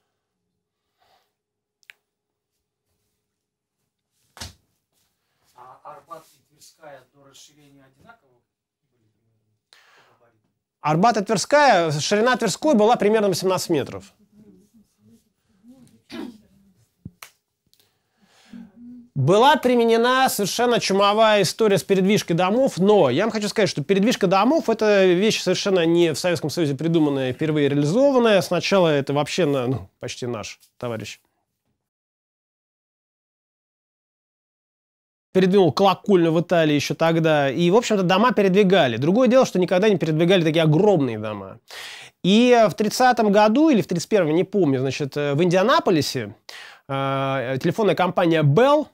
Арбата Тверская, ширина Тверской была примерно 18 метров. Была применена совершенно чумовая история с передвижкой домов, но я вам хочу сказать, что передвижка домов – это вещь совершенно не в Советском Союзе придуманная, впервые реализованная. Сначала это вообще ну, почти наш товарищ передвинул колокольню в Италии еще тогда. И, в общем-то, дома передвигали. Другое дело, что никогда не передвигали такие огромные дома. И в 30-м году или в 31-м, не помню, значит, э, в Индианаполисе э, телефонная компания Bell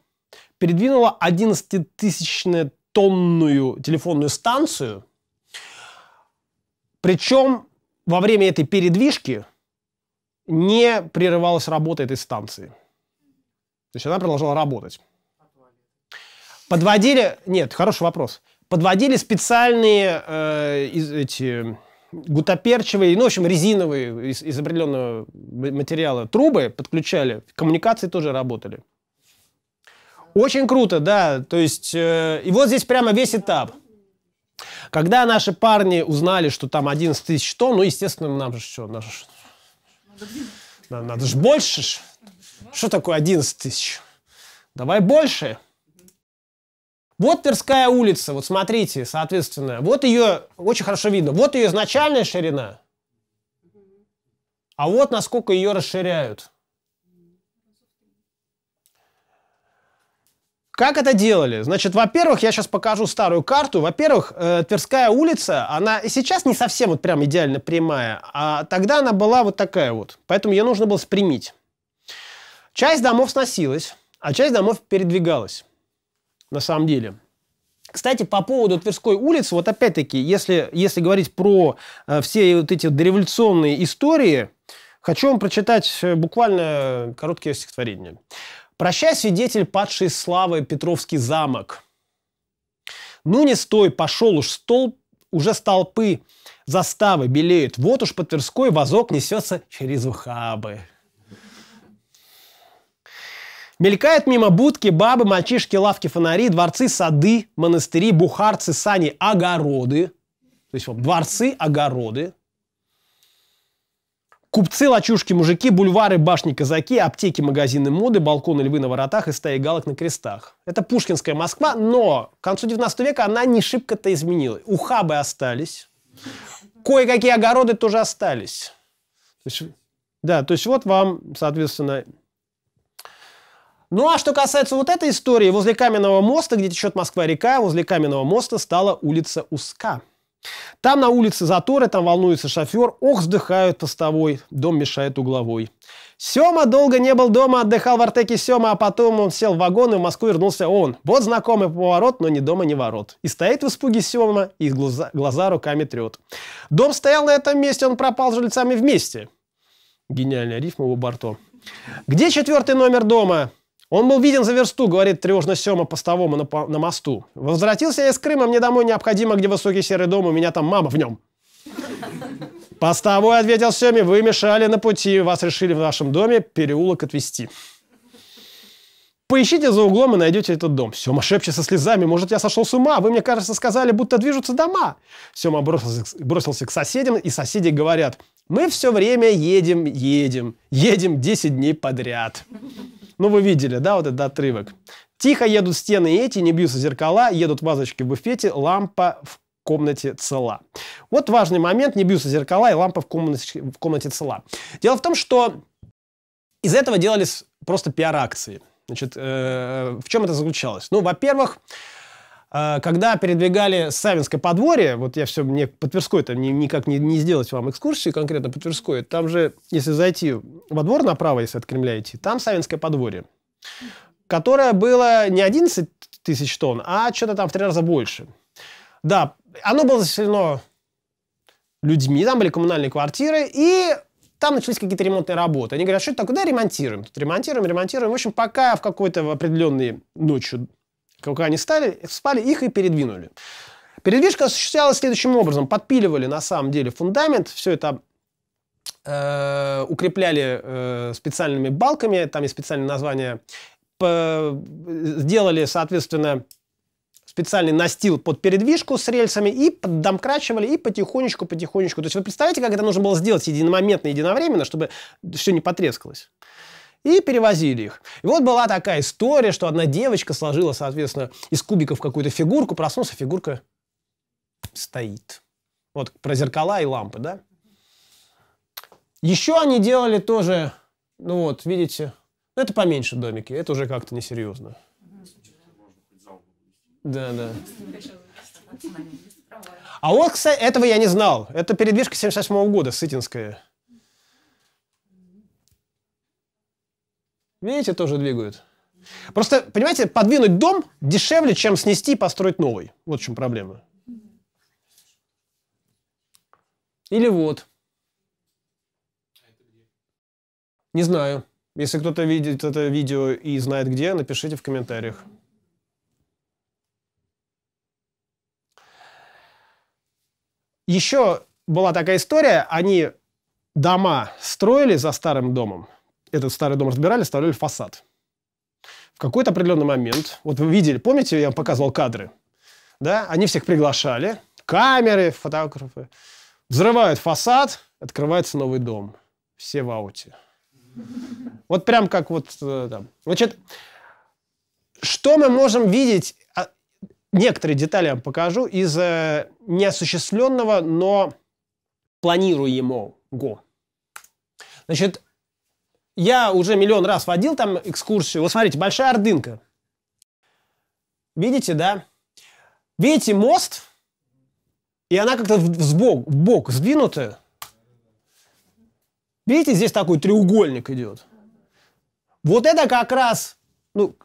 передвинула 11-тысячную тонную телефонную станцию. Причем во время этой передвижки не прерывалась работа этой станции. То есть она продолжала работать. Подводили... Нет, хороший вопрос. Подводили специальные э, из, эти гутоперчивые, ну, в общем, резиновые из, из определенного материала трубы подключали. Коммуникации тоже работали. Очень круто, да. То есть, э, и вот здесь прямо весь этап. Когда наши парни узнали, что там 11 тысяч тонн, ну, естественно, нам же что, нам же, надо, надо же больше. Что такое 11 тысяч? Давай больше. Вот Тверская улица, вот смотрите, соответственно, вот ее, очень хорошо видно, вот ее изначальная ширина, а вот насколько ее расширяют. Как это делали? Значит, во-первых, я сейчас покажу старую карту. Во-первых, э, Тверская улица, она и сейчас не совсем вот прям идеально прямая, а тогда она была вот такая вот. Поэтому ее нужно было спрямить. Часть домов сносилась, а часть домов передвигалась на самом деле. Кстати, по поводу Тверской улицы, вот опять-таки, если, если говорить про э, все вот эти дореволюционные истории, хочу вам прочитать э, буквально короткое стихотворение. «Прощай, свидетель падшей славы Петровский замок. Ну не стой, пошел уж столб, уже столпы заставы белеют. Вот уж по Тверской возок несется через ухабы. Мелькают мимо будки, бабы, мальчишки, лавки, фонари, дворцы, сады, монастыри, бухарцы, сани, огороды. То есть вот дворцы, огороды. Купцы, лачушки, мужики, бульвары, башни, казаки, аптеки, магазины моды, балконы, львы на воротах и стаи галок на крестах. Это пушкинская Москва, но к концу 19 века она не шибко-то изменилась. Ухабы остались. Кое-какие огороды тоже остались. То есть, да, то есть вот вам, соответственно, ну а что касается вот этой истории, возле Каменного моста, где течет Москва-река, возле Каменного моста стала улица узка. Там на улице заторы, там волнуется шофер, ох, вздыхают постовой, дом мешает угловой. Сема долго не был дома, отдыхал в Артеке Сема, а потом он сел в вагон и в Москву вернулся он. Вот знакомый поворот, но ни дома, ни ворот. И стоит в испуге Сема и глаза, глаза руками трет. Дом стоял на этом месте, он пропал с жильцами вместе. Гениальная рифма у Барто. Где четвертый номер дома? Он был виден за версту, говорит тревожно Сема постовому на, по, на мосту. Возвратился я из Крыма, мне домой необходимо, где высокий серый дом, у меня там мама в нем. Постовой ответил Семе, вы мешали на пути, вас решили в нашем доме переулок отвести. Поищите за углом и найдете этот дом. Сема шепчет со слезами, может, я сошел с ума, вы мне, кажется, сказали, будто движутся дома. Сема бросился, бросился к соседям, и соседи говорят, мы все время едем, едем, едем 10 дней подряд. Ну, вы видели, да, вот этот отрывок. Тихо едут стены эти, не бьются зеркала, едут вазочки в буфете, лампа в комнате цела. Вот важный момент, не бьются зеркала и лампа в комнате, в комнате цела. Дело в том, что из этого делались просто пиар-акции. Значит, э, в чем это заключалось? Ну, во-первых, э, а, когда передвигали Савинское подворье, вот я все, мне по Тверской там никак не, не сделать вам экскурсию конкретно по Тверской, там же, если зайти во двор направо, если от Кремля идти, там Савинское подворье, которое было не 11 тысяч тонн, а что-то там в три раза больше. Да, оно было заселено людьми, там были коммунальные квартиры, и там начались какие-то ремонтные работы. Они говорят, «А что это такое? Да, ремонтируем. Тут ремонтируем, ремонтируем. В общем, пока в какой-то определенной ночью когда они стали, спали, их и передвинули. Передвижка осуществлялась следующим образом. Подпиливали на самом деле фундамент, все это э, укрепляли э, специальными балками, там есть специальное название, по, сделали, соответственно, специальный настил под передвижку с рельсами и поддомкрачивали и потихонечку, потихонечку. То есть вы представляете, как это нужно было сделать единомоментно, единовременно, чтобы все не потрескалось и перевозили их. И вот была такая история, что одна девочка сложила, соответственно, из кубиков какую-то фигурку, проснулся, фигурка стоит. Вот про зеркала и лампы, да? Еще они делали тоже, ну вот, видите, ну, это поменьше домики, это уже как-то несерьезно. Да, да. А вот, кстати, этого я не знал. Это передвижка 78 года, Сытинская. Видите, тоже двигают. Просто, понимаете, подвинуть дом дешевле, чем снести и построить новый. Вот в чем проблема. Или вот. Не знаю. Если кто-то видит это видео и знает где, напишите в комментариях. Еще была такая история, они дома строили за старым домом, этот старый дом разбирали, оставляли фасад. В какой-то определенный момент, вот вы видели, помните, я показывал кадры, да, они всех приглашали, камеры, фотографы, взрывают фасад, открывается новый дом. Все в ауте. Вот прям как вот там. Э, Значит, что мы можем видеть, а, некоторые детали я вам покажу, из э, неосуществленного, но планируемого. Значит, я уже миллион раз водил там экскурсию. Вот смотрите, Большая Ордынка. Видите, да? Видите мост? И она как-то сбок, в бок сдвинутая. Видите, здесь такой треугольник идет. Вот это как раз ну,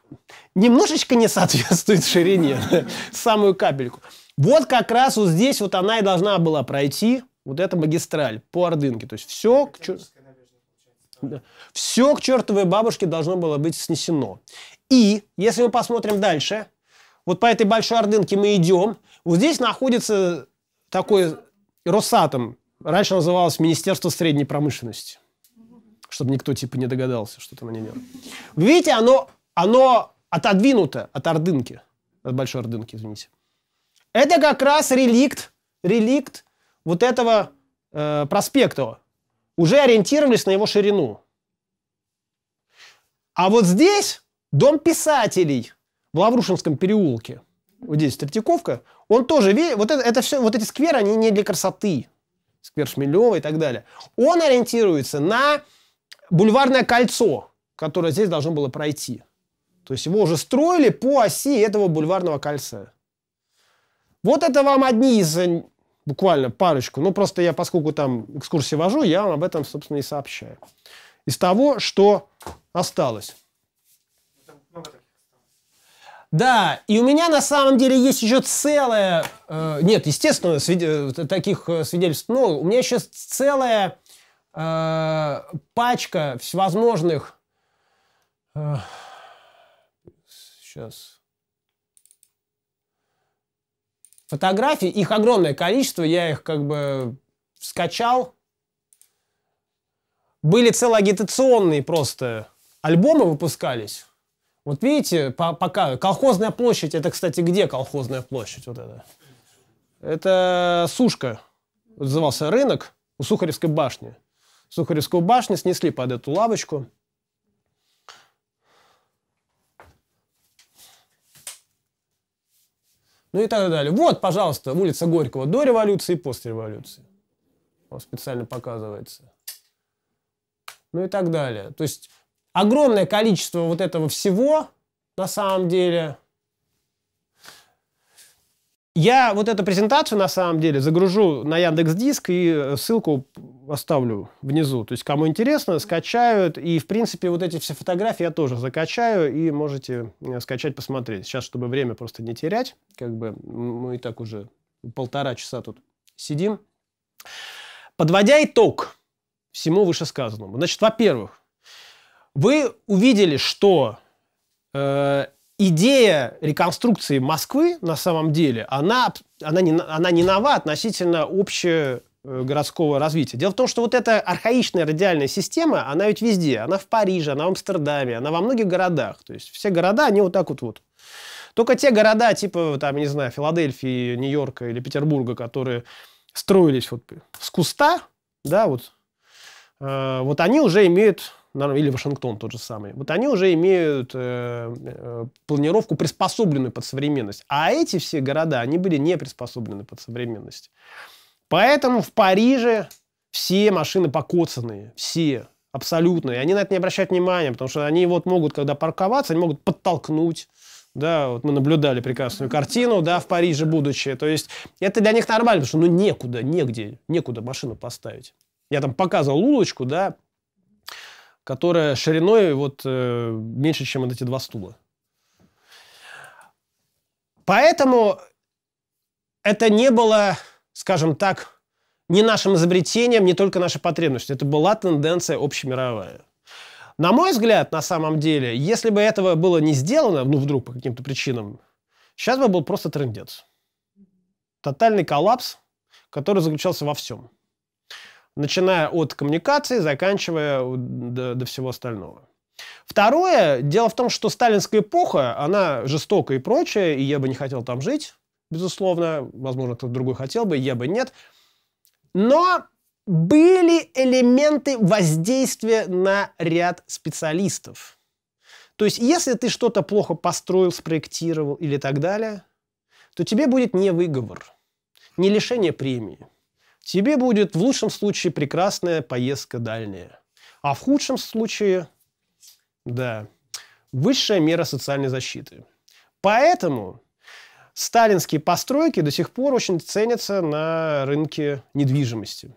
немножечко не соответствует ширине, самую капельку. Вот как раз вот здесь вот она и должна была пройти, вот эта магистраль по Ордынке. То есть все... К... Все к чертовой бабушке должно было быть снесено. И, если мы посмотрим дальше, вот по этой большой ордынке мы идем, вот здесь находится такой Росатом, раньше называлось Министерство средней промышленности, чтобы никто типа не догадался, что там они делают. Видите, оно, оно отодвинуто от ордынки, от большой ордынки, извините. Это как раз реликт, реликт вот этого э, проспекта уже ориентировались на его ширину. А вот здесь дом писателей в Лаврушинском переулке, вот здесь Третьяковка, он тоже, вот это, это все, вот эти скверы, они не для красоты. Сквер Шмелева и так далее. Он ориентируется на бульварное кольцо, которое здесь должно было пройти. То есть его уже строили по оси этого бульварного кольца. Вот это вам одни из буквально парочку. но ну, просто я, поскольку там экскурсии вожу, я вам об этом, собственно, и сообщаю. Из того, что осталось. Да, и у меня на самом деле есть еще целое... Э, нет, естественно, свиде, э, таких э, свидетельств много. Ну, у меня еще целая э, пачка всевозможных... Э, сейчас... Фотографий, их огромное количество, я их как бы скачал. Были целые агитационные просто альбомы выпускались. Вот видите, по пока колхозная площадь, это, кстати, где колхозная площадь? Вот это. Это Сушка, назывался рынок у Сухаревской башни. Сухаревскую башню снесли под эту лавочку. Ну и так далее. Вот, пожалуйста, улица Горького до революции и после революции. Вот специально показывается. Ну и так далее. То есть огромное количество вот этого всего на самом деле. Я вот эту презентацию на самом деле загружу на Яндекс Диск и э, ссылку оставлю внизу. То есть, кому интересно, скачают. И, в принципе, вот эти все фотографии я тоже закачаю, и можете э, скачать, посмотреть. Сейчас, чтобы время просто не терять, как бы мы и так уже полтора часа тут сидим. Подводя итог всему вышесказанному. Значит, во-первых, вы увидели, что э, идея реконструкции Москвы на самом деле, она, она, не, она не нова относительно общего Э, городского развития. Дело в том, что вот эта архаичная радиальная система, она ведь везде. Она в Париже, она в Амстердаме, она во многих городах. То есть все города, они вот так вот вот. Только те города, типа, там, не знаю, Филадельфии, Нью-Йорка или Петербурга, которые строились вот с куста, да, вот, э, вот они уже имеют, наверное, или Вашингтон тот же самый, вот они уже имеют э, э, планировку, приспособленную под современность. А эти все города, они были не приспособлены под современность. Поэтому в Париже все машины покоцанные, все абсолютно. И они на это не обращают внимания, потому что они вот могут, когда парковаться, они могут подтолкнуть. Да, вот мы наблюдали прекрасную картину, да, в Париже будущее. То есть это для них нормально, потому что ну некуда, негде, некуда машину поставить. Я там показывал улочку, да, которая шириной вот э, меньше, чем вот эти два стула. Поэтому это не было скажем так, не нашим изобретением, не только наша потребность. Это была тенденция общемировая. На мой взгляд, на самом деле, если бы этого было не сделано, ну, вдруг по каким-то причинам, сейчас бы был просто трендец. Тотальный коллапс, который заключался во всем. Начиная от коммуникации, заканчивая до, до всего остального. Второе, дело в том, что сталинская эпоха, она жестокая и прочее, и я бы не хотел там жить безусловно. Возможно, кто-то другой хотел бы, я бы нет. Но были элементы воздействия на ряд специалистов. То есть, если ты что-то плохо построил, спроектировал или так далее, то тебе будет не выговор, не лишение премии. Тебе будет в лучшем случае прекрасная поездка дальняя. А в худшем случае, да, высшая мера социальной защиты. Поэтому сталинские постройки до сих пор очень ценятся на рынке недвижимости.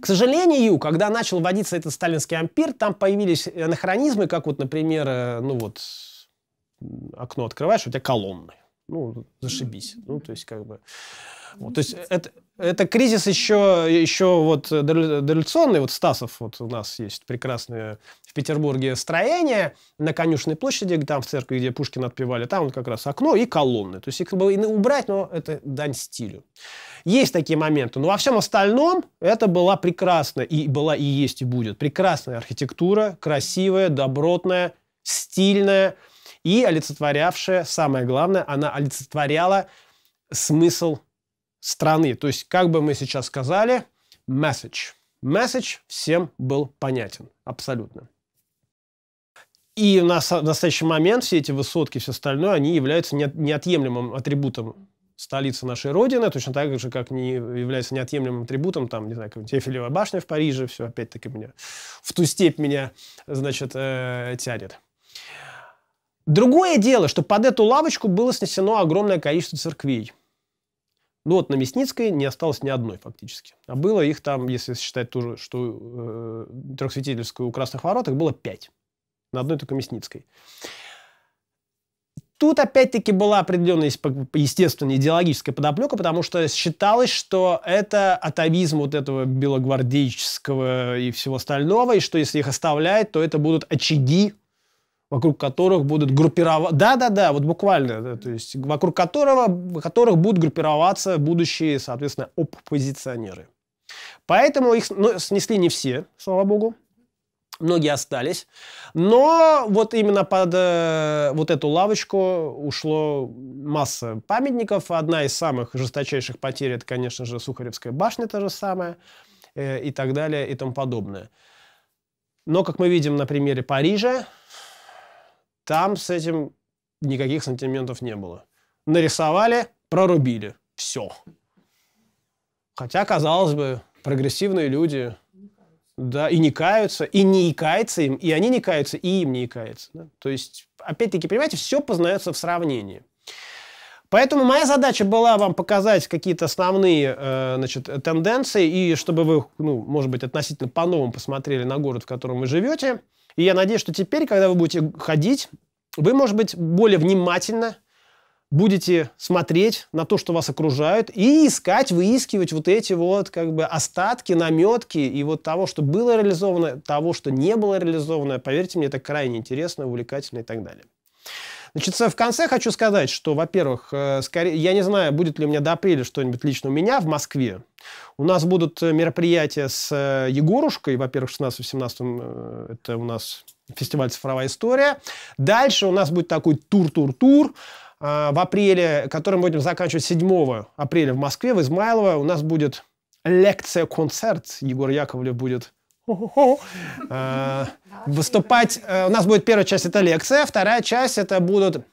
К сожалению, когда начал вводиться этот сталинский ампир, там появились анахронизмы, как вот, например, э, ну вот, окно открываешь, у тебя колонны. Ну, зашибись. Ну, то есть, как бы... Вот, то есть, это, это кризис еще, еще вот э, дореволюционный. Вот Стасов, вот у нас есть прекрасное в Петербурге строение на Конюшной площади, там в церкви, где Пушкин отпевали, там вот как раз окно и колонны. То есть их было убрать, но это дань стилю. Есть такие моменты. Но во всем остальном это была прекрасная, и была, и есть, и будет. Прекрасная архитектура, красивая, добротная, стильная и олицетворявшая, самое главное, она олицетворяла смысл страны. То есть, как бы мы сейчас сказали, message. Message всем был понятен, абсолютно. И на, настоящий момент все эти высотки, все остальное, они являются неотъемлемым атрибутом столицы нашей Родины, точно так же, как не является неотъемлемым атрибутом, там, не знаю, Эфелева башня в Париже, все опять-таки меня, в ту степь меня, значит, э, тянет. Другое дело, что под эту лавочку было снесено огромное количество церквей – ну вот на Мясницкой не осталось ни одной фактически. А было их там, если считать тоже, что э, трехсветительскую у Красных ворот их было пять. На одной только Мясницкой. Тут опять-таки была определенная, естественно, идеологическая подоплека, потому что считалось, что это атовизм вот этого белогвардейческого и всего остального, и что если их оставлять, то это будут очаги вокруг которых будут группироваться... Да-да-да, вот буквально. Да, э, то есть вокруг которого, которых будут группироваться будущие, соответственно, оппозиционеры. Поэтому их ну, снесли не все, слава богу. Многие остались. Но вот именно под э, вот эту лавочку ушло масса памятников. Одна из самых жесточайших потерь, это, конечно же, Сухаревская башня, то же самое, э, и так далее, и тому подобное. Но, как мы видим на примере Парижа, там с этим никаких сантиментов не было. Нарисовали, прорубили. Все. Хотя, казалось бы, прогрессивные люди, да, и не каются, и не икается им, и они не каются, и им не икается. Да? То есть, опять-таки, понимаете, все познается в сравнении. Поэтому моя задача была вам показать какие-то основные э, значит, тенденции, и чтобы вы, ну, может быть, относительно по-новому посмотрели на город, в котором вы живете. И я надеюсь, что теперь, когда вы будете ходить, вы, может быть, более внимательно будете смотреть на то, что вас окружает, и искать, выискивать вот эти вот как бы остатки, наметки и вот того, что было реализовано, того, что не было реализовано. Поверьте мне, это крайне интересно, увлекательно и так далее. Значит, в конце хочу сказать, что, во-первых, э, скорее, я не знаю, будет ли у меня до апреля что-нибудь лично у меня в Москве. У нас будут э, мероприятия с э, Егорушкой, во-первых, 16-17 это у нас фестиваль «Цифровая история». Дальше у нас будет такой тур-тур-тур в апреле, который мы будем заканчивать 7 апреля в Москве, в Измайлово. У нас будет лекция-концерт. Егор Яковлев будет Выступать. У нас будет первая часть это лекция, вторая часть это будут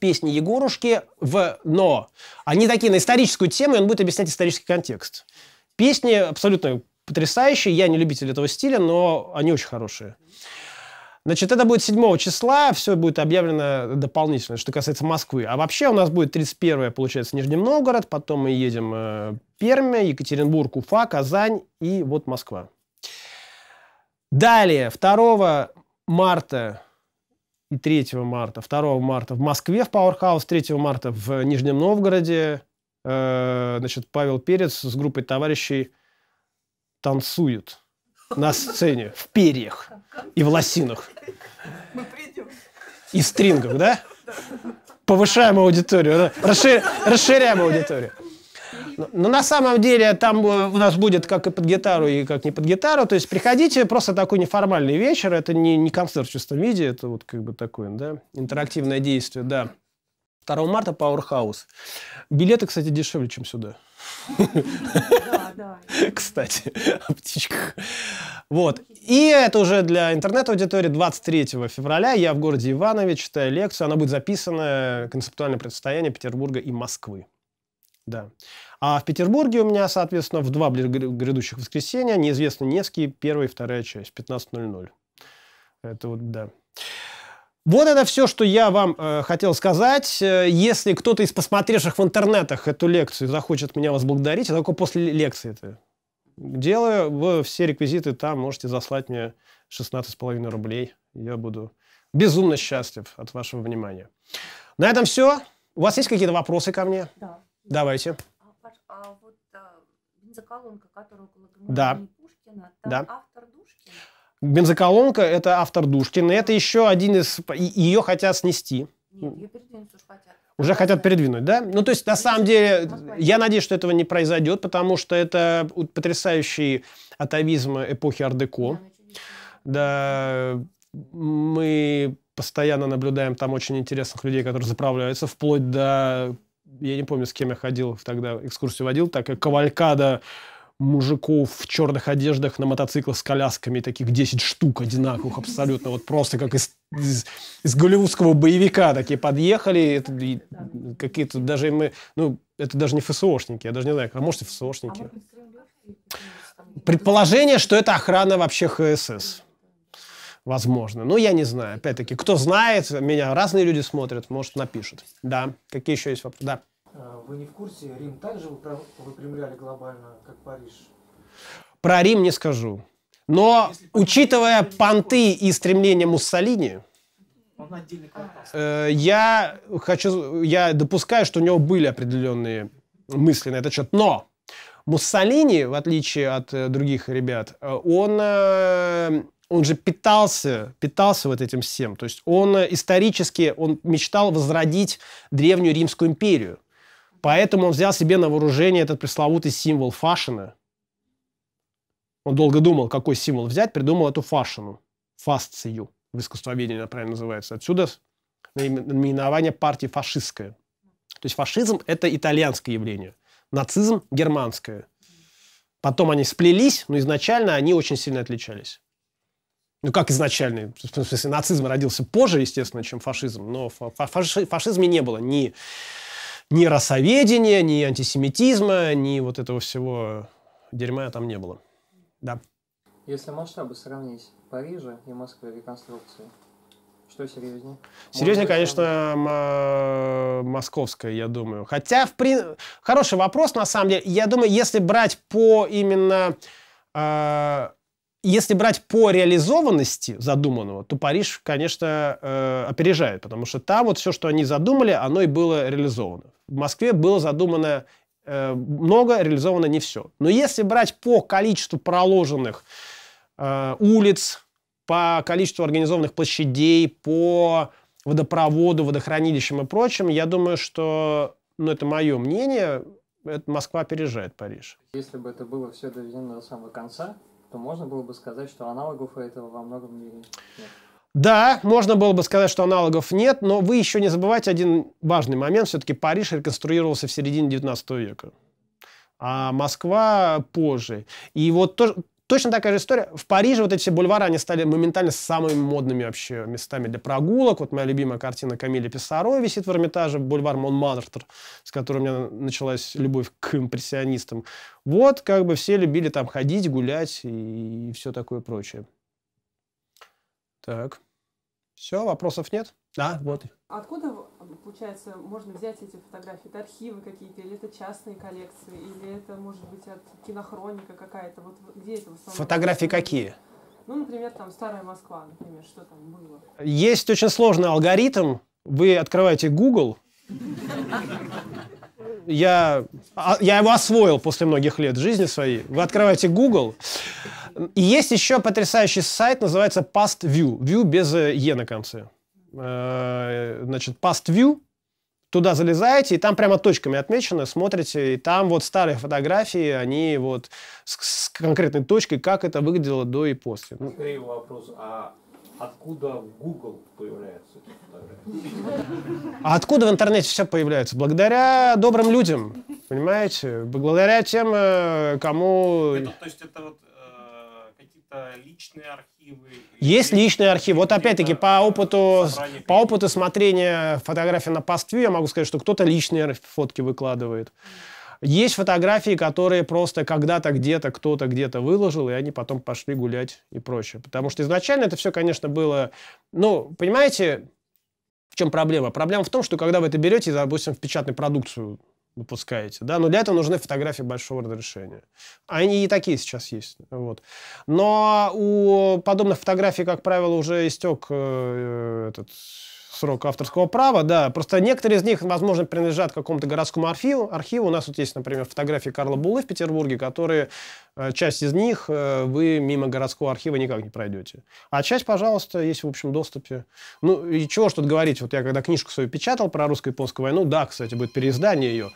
песни Егорушки в «но». Они такие на историческую тему, и он будет объяснять исторический контекст. Песни абсолютно потрясающие, я не любитель этого стиля, но они очень хорошие. Значит, это будет 7 числа, все будет объявлено дополнительно, что касается Москвы. А вообще у нас будет 31-е, получается, Нижний Новгород, потом мы едем э, Пермь, Екатеринбург, Уфа, Казань и вот Москва. Далее, 2 марта и 3 марта, 2 марта в Москве в Powerhouse, 3 марта в Нижнем Новгороде, э, значит, Павел Перец с группой товарищей танцует на сцене в перьях и в лосинах. Мы придем. И стрингах, да? Повышаем аудиторию, расширяем аудиторию. Но, ну, но ну, на самом деле там у нас будет как и под гитару, и как не под гитару. То есть приходите, просто такой неформальный вечер. Это не, не концерт в чистом виде, это вот как бы такое, да, интерактивное действие, да. 2 марта Powerhouse. Билеты, кстати, дешевле, чем сюда. Кстати, о птичках. Вот. И это уже для интернет-аудитории 23 февраля. Я в городе Иванове читаю лекцию. Она будет записана «Концептуальное противостояние Петербурга и Москвы». Да. А в Петербурге у меня, соответственно, в два грядущих воскресенья неизвестный Невский, первая и вторая часть, 15.00. Это вот, да. Вот это все, что я вам э, хотел сказать. Э, если кто-то из посмотревших в интернетах эту лекцию захочет меня возблагодарить, я только после лекции это делаю. Вы все реквизиты там можете заслать мне 16,5 рублей. Я буду безумно счастлив от вашего внимания. На этом все. У вас есть какие-то вопросы ко мне? Да. Давайте. Бензоколонка, которая около да. Пушкина, там да. автор Душкина. Бензоколонка – это автор Душкина. Это еще один из… Ее хотят снести. Нет, ее передвинуть уже хотят. Уже хотят передвинуть, да? Ну, то есть, на самом деле, я надеюсь, что этого не произойдет, потому что это потрясающий атовизм эпохи ардеко. Да, мы постоянно наблюдаем там очень интересных людей, которые заправляются, вплоть до я не помню, с кем я ходил тогда, экскурсию водил, такая кавалькада мужиков в черных одеждах на мотоциклах с колясками, таких 10 штук одинаковых абсолютно, вот просто как из, из, из голливудского боевика такие подъехали, да. какие-то даже мы, ну, это даже не ФСОшники, я даже не знаю, а может и ФСОшники. А Предположение, что это охрана вообще ХСС. Возможно. Но ну, я не знаю. Опять-таки, кто знает, меня разные люди смотрят, может, напишут. Да. Какие еще есть вопросы? Да. А, вы не в курсе, Рим также выпрямляли глобально, как Париж? Про Рим не скажу. Но, Если учитывая понты и стремление Муссолини, он э, я, хочу, я допускаю, что у него были определенные мысли на этот счет. Но Муссолини, в отличие от э, других ребят, э, он э, он же питался, питался вот этим всем. То есть он э, исторически, он мечтал возродить древнюю Римскую империю. Поэтому он взял себе на вооружение этот пресловутый символ фашина. Он долго думал, какой символ взять, придумал эту фашину. Фасцию. В искусствоведении она правильно называется. Отсюда наименование партии фашистская. То есть фашизм – это итальянское явление. Нацизм – германское. Потом они сплелись, но изначально они очень сильно отличались ну как изначальный, в смысле, нацизм родился позже, естественно, чем фашизм, но в фаши, фашизме не было ни, ни расоведения, ни антисемитизма, ни вот этого всего дерьма там не было. Да. Если масштабы сравнить Парижа и Москвы реконструкции, что серьезнее? Серьезнее, конечно, э, московская, я думаю. Хотя, в принципе, хороший вопрос, на самом деле. Я думаю, если брать по именно э- если брать по реализованности задуманного, то Париж, конечно, э, опережает, потому что там вот все, что они задумали, оно и было реализовано. В Москве было задумано э, много, реализовано не все. Но если брать по количеству проложенных э, улиц, по количеству организованных площадей, по водопроводу, водохранилищам и прочим, я думаю, что, ну это мое мнение, это Москва опережает Париж. Если бы это было все доведено до самого конца, то можно было бы сказать, что аналогов этого во многом мире нет. Да, можно было бы сказать, что аналогов нет, но вы еще не забывайте один важный момент. Все-таки Париж реконструировался в середине 19 века, а Москва позже. И вот то, Точно такая же история. В Париже вот эти все бульвары, они стали моментально самыми модными вообще местами для прогулок. Вот моя любимая картина Камиля Писаро висит в Эрмитаже, бульвар Монмартр, с которой у меня началась любовь к импрессионистам. Вот как бы все любили там ходить, гулять и, и все такое прочее. Так. Все, вопросов нет? Да, вот. Откуда получается, можно взять эти фотографии? Это архивы какие-то, или это частные коллекции, или это, может быть, от кинохроника какая-то? Вот где это в основном? Фотографии какие? Ну, например, там «Старая Москва», например, что там было? Есть очень сложный алгоритм. Вы открываете Google. Я, а, я его освоил после многих лет жизни своей. Вы открываете Google. И есть еще потрясающий сайт, называется Past View. View без э, «е» на конце. Э, значит, past view, туда залезаете, и там прямо точками отмечено, смотрите, и там вот старые фотографии, они вот с, с конкретной точкой, как это выглядело до и после. Ну, Скорее вопрос, а откуда в Google появляются А откуда в интернете все появляется? Благодаря добрым людям, понимаете? Благодаря тем, э, кому... Это, ну, то есть это вот э, личные архивы? Есть личные архивы. Вот опять-таки по опыту, по опыту смотрения фотографий на пастве я могу сказать, что кто-то личные фотки выкладывает. Есть фотографии, которые просто когда-то где-то кто-то где-то выложил, и они потом пошли гулять и прочее. Потому что изначально это все, конечно, было... Ну, понимаете, в чем проблема? Проблема в том, что когда вы это берете, допустим, в печатную продукцию выпускаете, да, но для этого нужны фотографии большого разрешения. Они и такие сейчас есть, вот. Но у подобных фотографий, как правило, уже истек э, этот срок авторского права, да. Просто некоторые из них, возможно, принадлежат какому-то городскому архиву. архиву. У нас вот есть, например, фотографии Карла Булы в Петербурге, которые, э, часть из них э, вы мимо городского архива никак не пройдете. А часть, пожалуйста, есть в общем доступе. Ну, и чего что тут говорить. Вот я когда книжку свою печатал про русско-японскую войну, да, кстати, будет переиздание ее,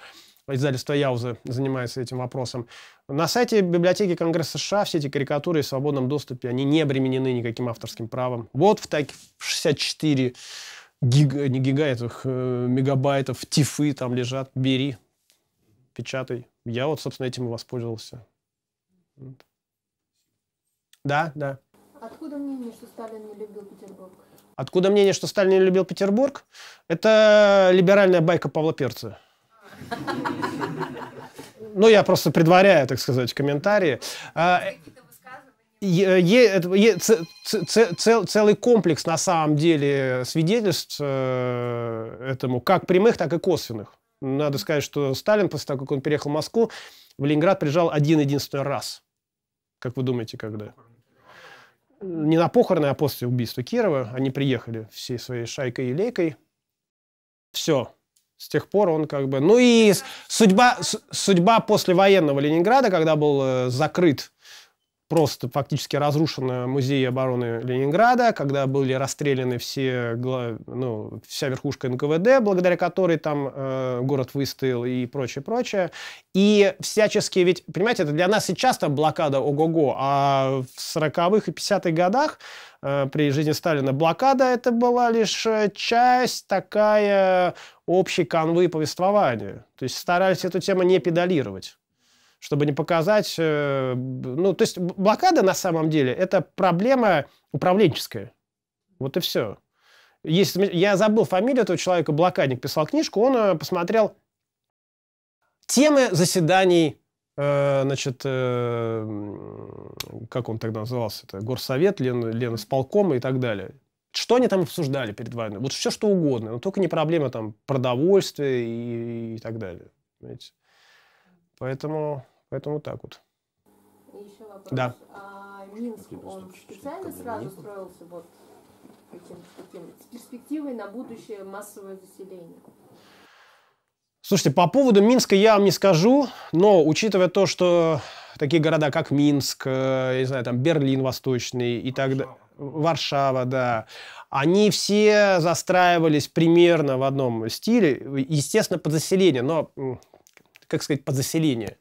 издательство Яуза занимается этим вопросом. На сайте библиотеки Конгресса США все эти карикатуры в свободном доступе, они не обременены никаким авторским правом. Вот в так 64 гига, не гига, гигайтов, мегабайтов, тифы там лежат, бери, печатай. Я вот, собственно, этим и воспользовался. Да, да. Откуда мнение, что Сталин не любил Петербург? Откуда мнение, что Сталин не любил Петербург? Это либеральная байка Павла Перца. Ну, я просто предваряю, так сказать, комментарии. А, целый комплекс на самом деле свидетельств э, этому, как прямых, так и косвенных. Надо сказать, что Сталин, после того, как он переехал в Москву, в Ленинград приезжал один-единственный раз. Как вы думаете, когда? Не на похороны, а после убийства Кирова. Они приехали всей своей шайкой и лейкой. Все. С тех пор он как бы... Ну и судьба, судьба после военного Ленинграда, когда был э, закрыт просто фактически разрушен музей обороны Ленинграда, когда были расстреляны все, ну, вся верхушка НКВД, благодаря которой там э, город выстоял и прочее, прочее. И всячески, ведь, понимаете, это для нас сейчас там блокада ого-го, а в 40-х и 50-х годах э, при жизни Сталина блокада это была лишь э, часть такая общей канвы повествования. То есть старались эту тему не педалировать чтобы не показать... Э, ну, то есть блокада на самом деле это проблема управленческая. Вот и все. Есть, я забыл фамилию этого человека, блокадник, писал книжку, он э, посмотрел темы заседаний э, значит, как он тогда назывался, это Горсовет, Лен, Лен с полком и так далее. Что они там обсуждали перед войной? Вот все что угодно, но только не проблема там продовольствия и, и так далее. Понимаете? Поэтому, поэтому так вот. И еще вопрос. Да. А Минск, он специально сразу строился вот каким таким, с перспективой на будущее массовое заселение? Слушайте, по поводу Минска я вам не скажу, но учитывая то, что такие города, как Минск, э, я не знаю, там Берлин Восточный и так далее, Варшава, да, они все застраивались примерно в одном стиле, естественно, под заселение, но как сказать, подзаселения.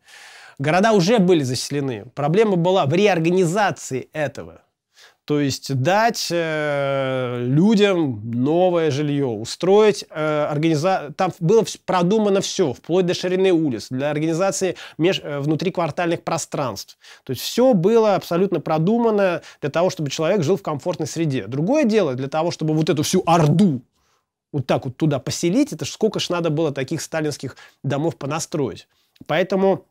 Города уже были заселены. Проблема была в реорганизации этого. То есть дать э, людям новое жилье, устроить э, организацию. Там было продумано все, вплоть до ширины улиц, для организации меж... Э, внутриквартальных пространств. То есть все было абсолютно продумано для того, чтобы человек жил в комфортной среде. Другое дело, для того, чтобы вот эту всю орду вот так вот туда поселить, это ж сколько ж надо было таких сталинских домов понастроить. Поэтому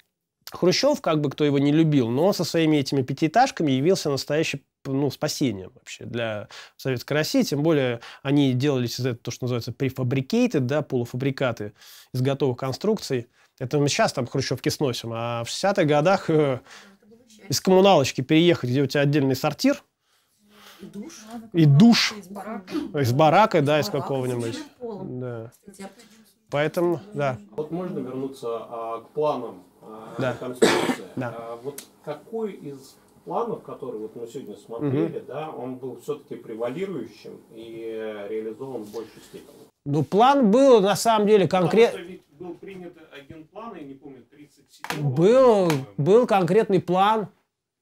Хрущев, как бы кто его не любил, но со своими этими пятиэтажками явился настоящим ну, спасением вообще для Советской России. Тем более они делались из этого то, что называется префабрикейты, да, полуфабрикаты из готовых конструкций. Это мы сейчас там хрущевки сносим, а в 60-х годах э, из коммуналочки переехать, где у тебя отдельный сортир – а, и душ. И душ. Из барака, а из барака да, из, какого-нибудь. Да. Поэтому, да. Вот можно вернуться а, к планам а, да. реконструкции. Да. А, вот какой из планов, которые вот мы сегодня смотрели, угу. да, он был все-таки превалирующим и реализован в большей степени? Ну, план был, на самом деле, конкретно... Был ну, принят один план, я не помню, 37 был, был конкретный план,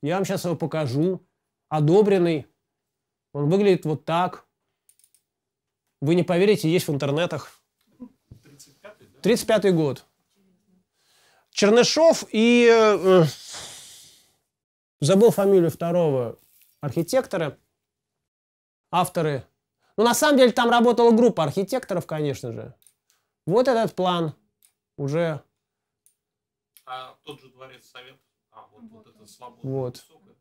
я вам сейчас его покажу, одобренный он выглядит вот так. Вы не поверите, есть в интернетах. 35-й, да? год. Чернышов и... Э, забыл фамилию второго архитектора, авторы. Ну, на самом деле, там работала группа архитекторов, конечно же. Вот этот план уже... А тот же дворец Совет, а вот, вот, вот этот вот. Кусок, да?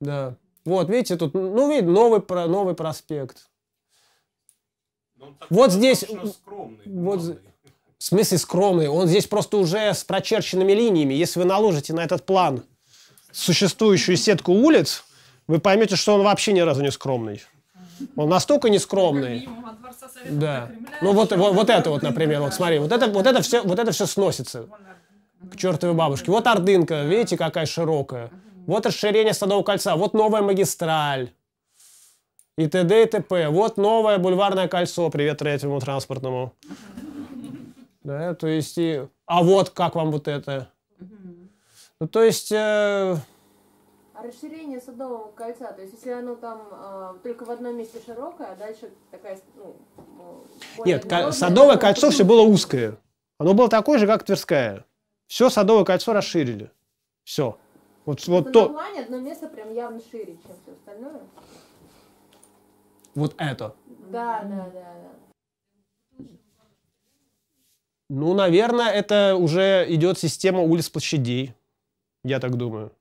Да. Вот, видите, тут, ну, видите, новый, про, новый проспект. Ну, вот здесь... Скромный, вот, в смысле скромный? Он здесь просто уже с прочерченными линиями. Если вы наложите на этот план существующую сетку улиц, вы поймете, что он вообще ни разу не скромный. Он настолько нескромный. Да. Ну вот, вот, вот это вот, например, вот смотри, вот это, вот это все, вот это все сносится к чертовой бабушке. Вот ордынка, видите, какая широкая. Вот расширение Садового кольца, вот новая магистраль. И т.д. и т.п. Вот новое бульварное кольцо, привет третьему транспортному. Да, то есть, и, а вот как вам вот это? Ну, то есть... Э, а расширение садового кольца, то есть если оно там э, только в одном месте широкое, а дальше такая... Ну, Нет, народная, садовое кольцо все было узкое. Оно было такое же, как Тверская. Все садовое кольцо расширили. Все. Вот, типа вот то... На плане одно место прям явно шире, чем все остальное. Вот это. Да, да, да, да. Ну, наверное, это уже идет система улиц площадей. Я так думаю.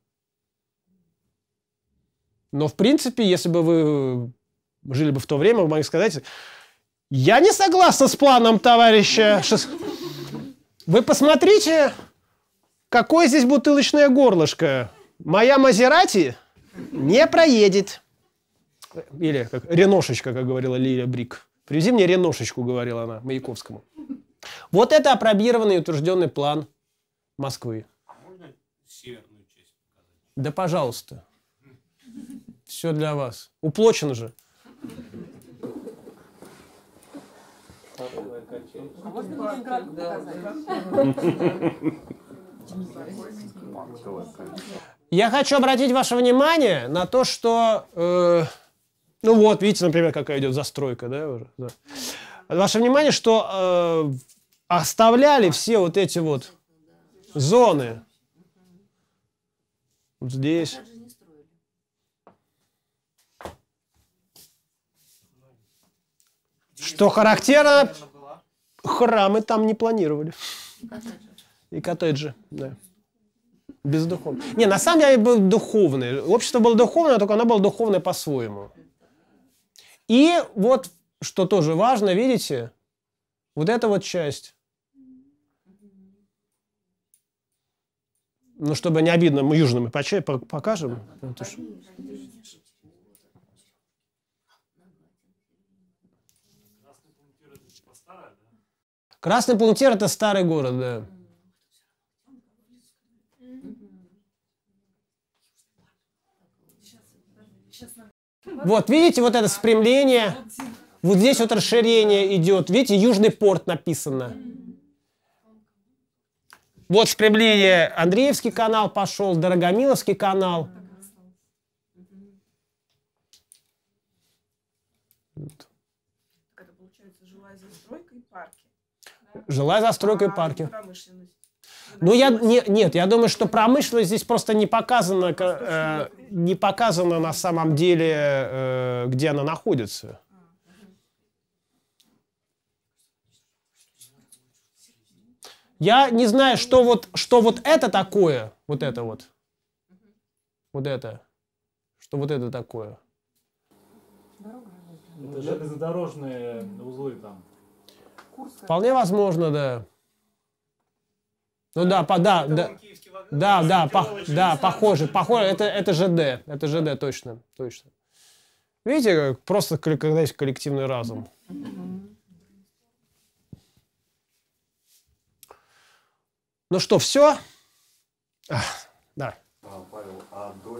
Но, в принципе, если бы вы жили бы в то время, вы могли сказать, я не согласна с планом товарища. Вы посмотрите, Какое здесь бутылочное горлышко? Моя Мазерати не проедет. Или как, Реношечка, как говорила Лилия Брик. Привези мне Реношечку, говорила она Маяковскому. Вот это опробированный и утвержденный план Москвы. А можно северную часть показать? Да пожалуйста. Все для вас. Уплочен же. А можно Ленинград показать? Я хочу обратить ваше внимание на то, что... Э, ну вот, видите, например, какая идет застройка, да, уже. Да. Ваше внимание, что э, оставляли все вот эти вот зоны. Вот здесь. Что характерно, храмы там не планировали. И коттеджи, да. Бездуховно. Не, на самом деле был духовный. Общество было духовное, только оно было духовное по-своему. И вот, что тоже важно, видите, вот эта вот часть. Ну, чтобы не обидно, мы южным покажем. Ну, типа Красный пунктир – это старый город, да. Вот, видите, вот это спрямление. Вот здесь вот расширение идет. Видите, Южный порт написано. Вот спрямление Андреевский канал пошел, Дорогомиловский канал. Жилая застройка и парки. Жилая а застройка и парки. Ну, я, не, нет, я думаю, что промышленность здесь просто не показана, э, не показана на самом деле, э, где она находится. Я не знаю, что вот, что вот это такое, вот это вот. Вот это. Что вот это такое. Это железнодорожные узлы там. Вполне возможно, да. Ну да, по, да, да, вокзал, да, да, по, да, похоже, похоже, это, это ЖД, это ЖД, точно, точно. Видите, просто когда есть коллективный разум. Ну что, все? А, да. Павел, а до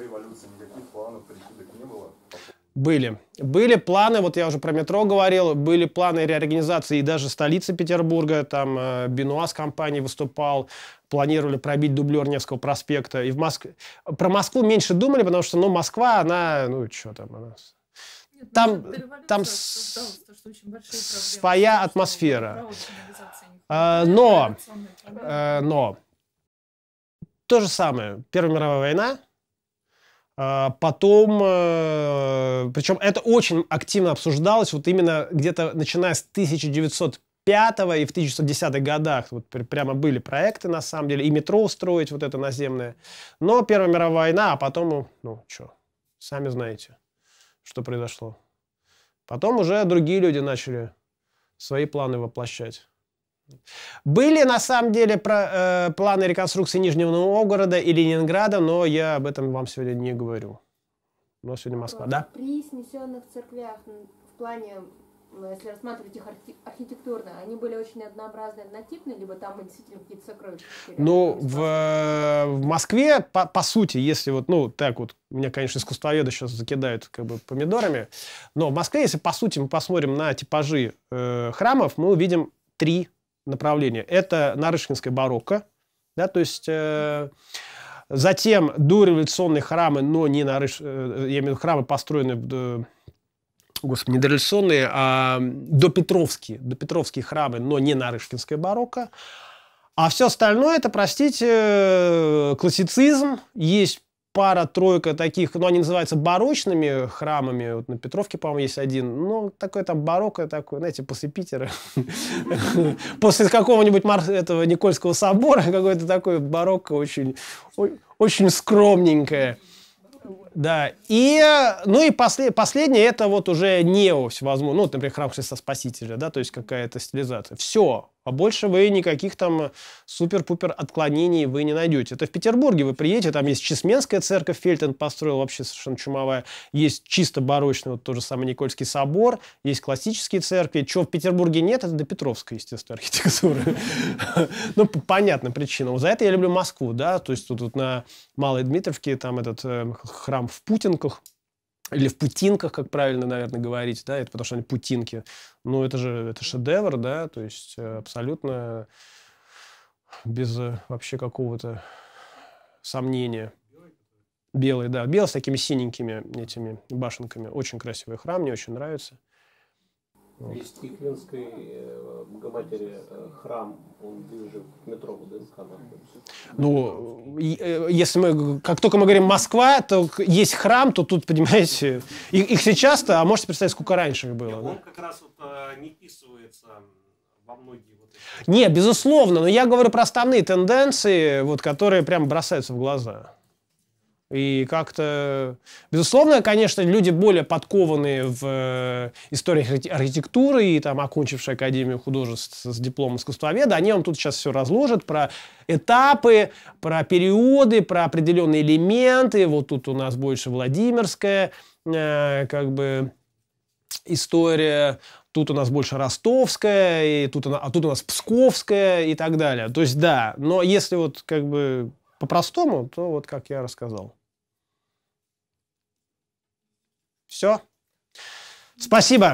были. Были планы, вот я уже про метро говорил, были планы реорганизации и даже столицы Петербурга, там э, Бенуа с компанией выступал, планировали пробить дублер Невского проспекта. И в Москве Про Москву меньше думали, потому что, ну, Москва, она, ну, ну что там, она... Нет, там, там с... своя атмосфера. А, но, а, но, то же самое, Первая мировая война, а, потом, э, причем это очень активно обсуждалось, вот именно где-то начиная с 1905 и в 1910-х годах вот прямо были проекты, на самом деле, и метро строить вот это наземное. Но Первая мировая война, а потом, ну, ну что, сами знаете, что произошло. Потом уже другие люди начали свои планы воплощать. Были на самом деле про, э, планы реконструкции Нижнего Новгорода и Ленинграда, но я об этом вам сегодня не говорю. Но сегодня Москва, да? При снесенных церквях в плане, если рассматривать их архи архитектурно, они были очень однообразные, однотипные, либо там действительно какие-то сокровища? Ну, в, э, в Москве, по, по сути, если вот, ну, так вот, меня, конечно, искусствоведы сейчас закидают как бы помидорами, но в Москве, если по сути мы посмотрим на типажи э, храмов, мы увидим три направления. Это Нарышкинское барокко, да, то есть... Э, затем дореволюционные храмы, но не Нарыш... Э, я имею в виду храмы, построенные до э, господи, не дореволюционные, а допетровские, допетровские храмы, но не Нарышкинское барокко. А все остальное это, простите, э, классицизм. Есть пара-тройка таких, ну, они называются барочными храмами, вот на Петровке, по-моему, есть один, ну, такой там барокко, такой, знаете, после Питера, после какого-нибудь этого Никольского собора, какой-то такой барокко очень, очень скромненькое. Да, и, э, ну и послед, последнее, это вот уже нео всевозможно, ну, например, храм Христа Спасителя, да, то есть какая-то стилизация. Все, а больше вы никаких там супер-пупер отклонений вы не найдете. Это в Петербурге вы приедете, там есть Чесменская церковь, Фельтен построил вообще совершенно чумовая, есть чисто барочный, вот тот же самый Никольский собор, есть классические церкви. Чего в Петербурге нет, это до Петровской, естественно, архитектуры. Ну, понятно причина. За это я люблю Москву, да, то есть тут на Малой Дмитровке там этот э, храм там в Путинках, или в путинках, как правильно, наверное, говорить, да, это потому что они путинки. Ну, это же это шедевр, да, то есть э, абсолютно без э, вообще какого-то сомнения. Белый, да, белый с такими синенькими этими башенками. Очень красивый храм, мне очень нравится. Есть ну, Киклинской э, Богоматери э, храм, он ближе к метро ВДНХ находится. Ну, э, если мы, как только мы говорим Москва, то есть храм, то тут, понимаете, их, их сейчас-то, а можете представить, сколько раньше их было. Нет, да? Он как раз вот, а, не вписывается во многие вот Не, безусловно, но я говорю про основные тенденции, вот, которые прям бросаются в глаза. И как-то, безусловно, конечно, люди более подкованные в э, истории архитектуры и там окончившие Академию художеств с дипломом искусствоведа, они вам тут сейчас все разложат про этапы, про периоды, про определенные элементы. Вот тут у нас больше Владимирская, э, как бы история, тут у нас больше ростовская, и тут, она, а тут у нас псковская и так далее. То есть да, но если вот как бы по-простому, то вот как я рассказал. Все. Спасибо.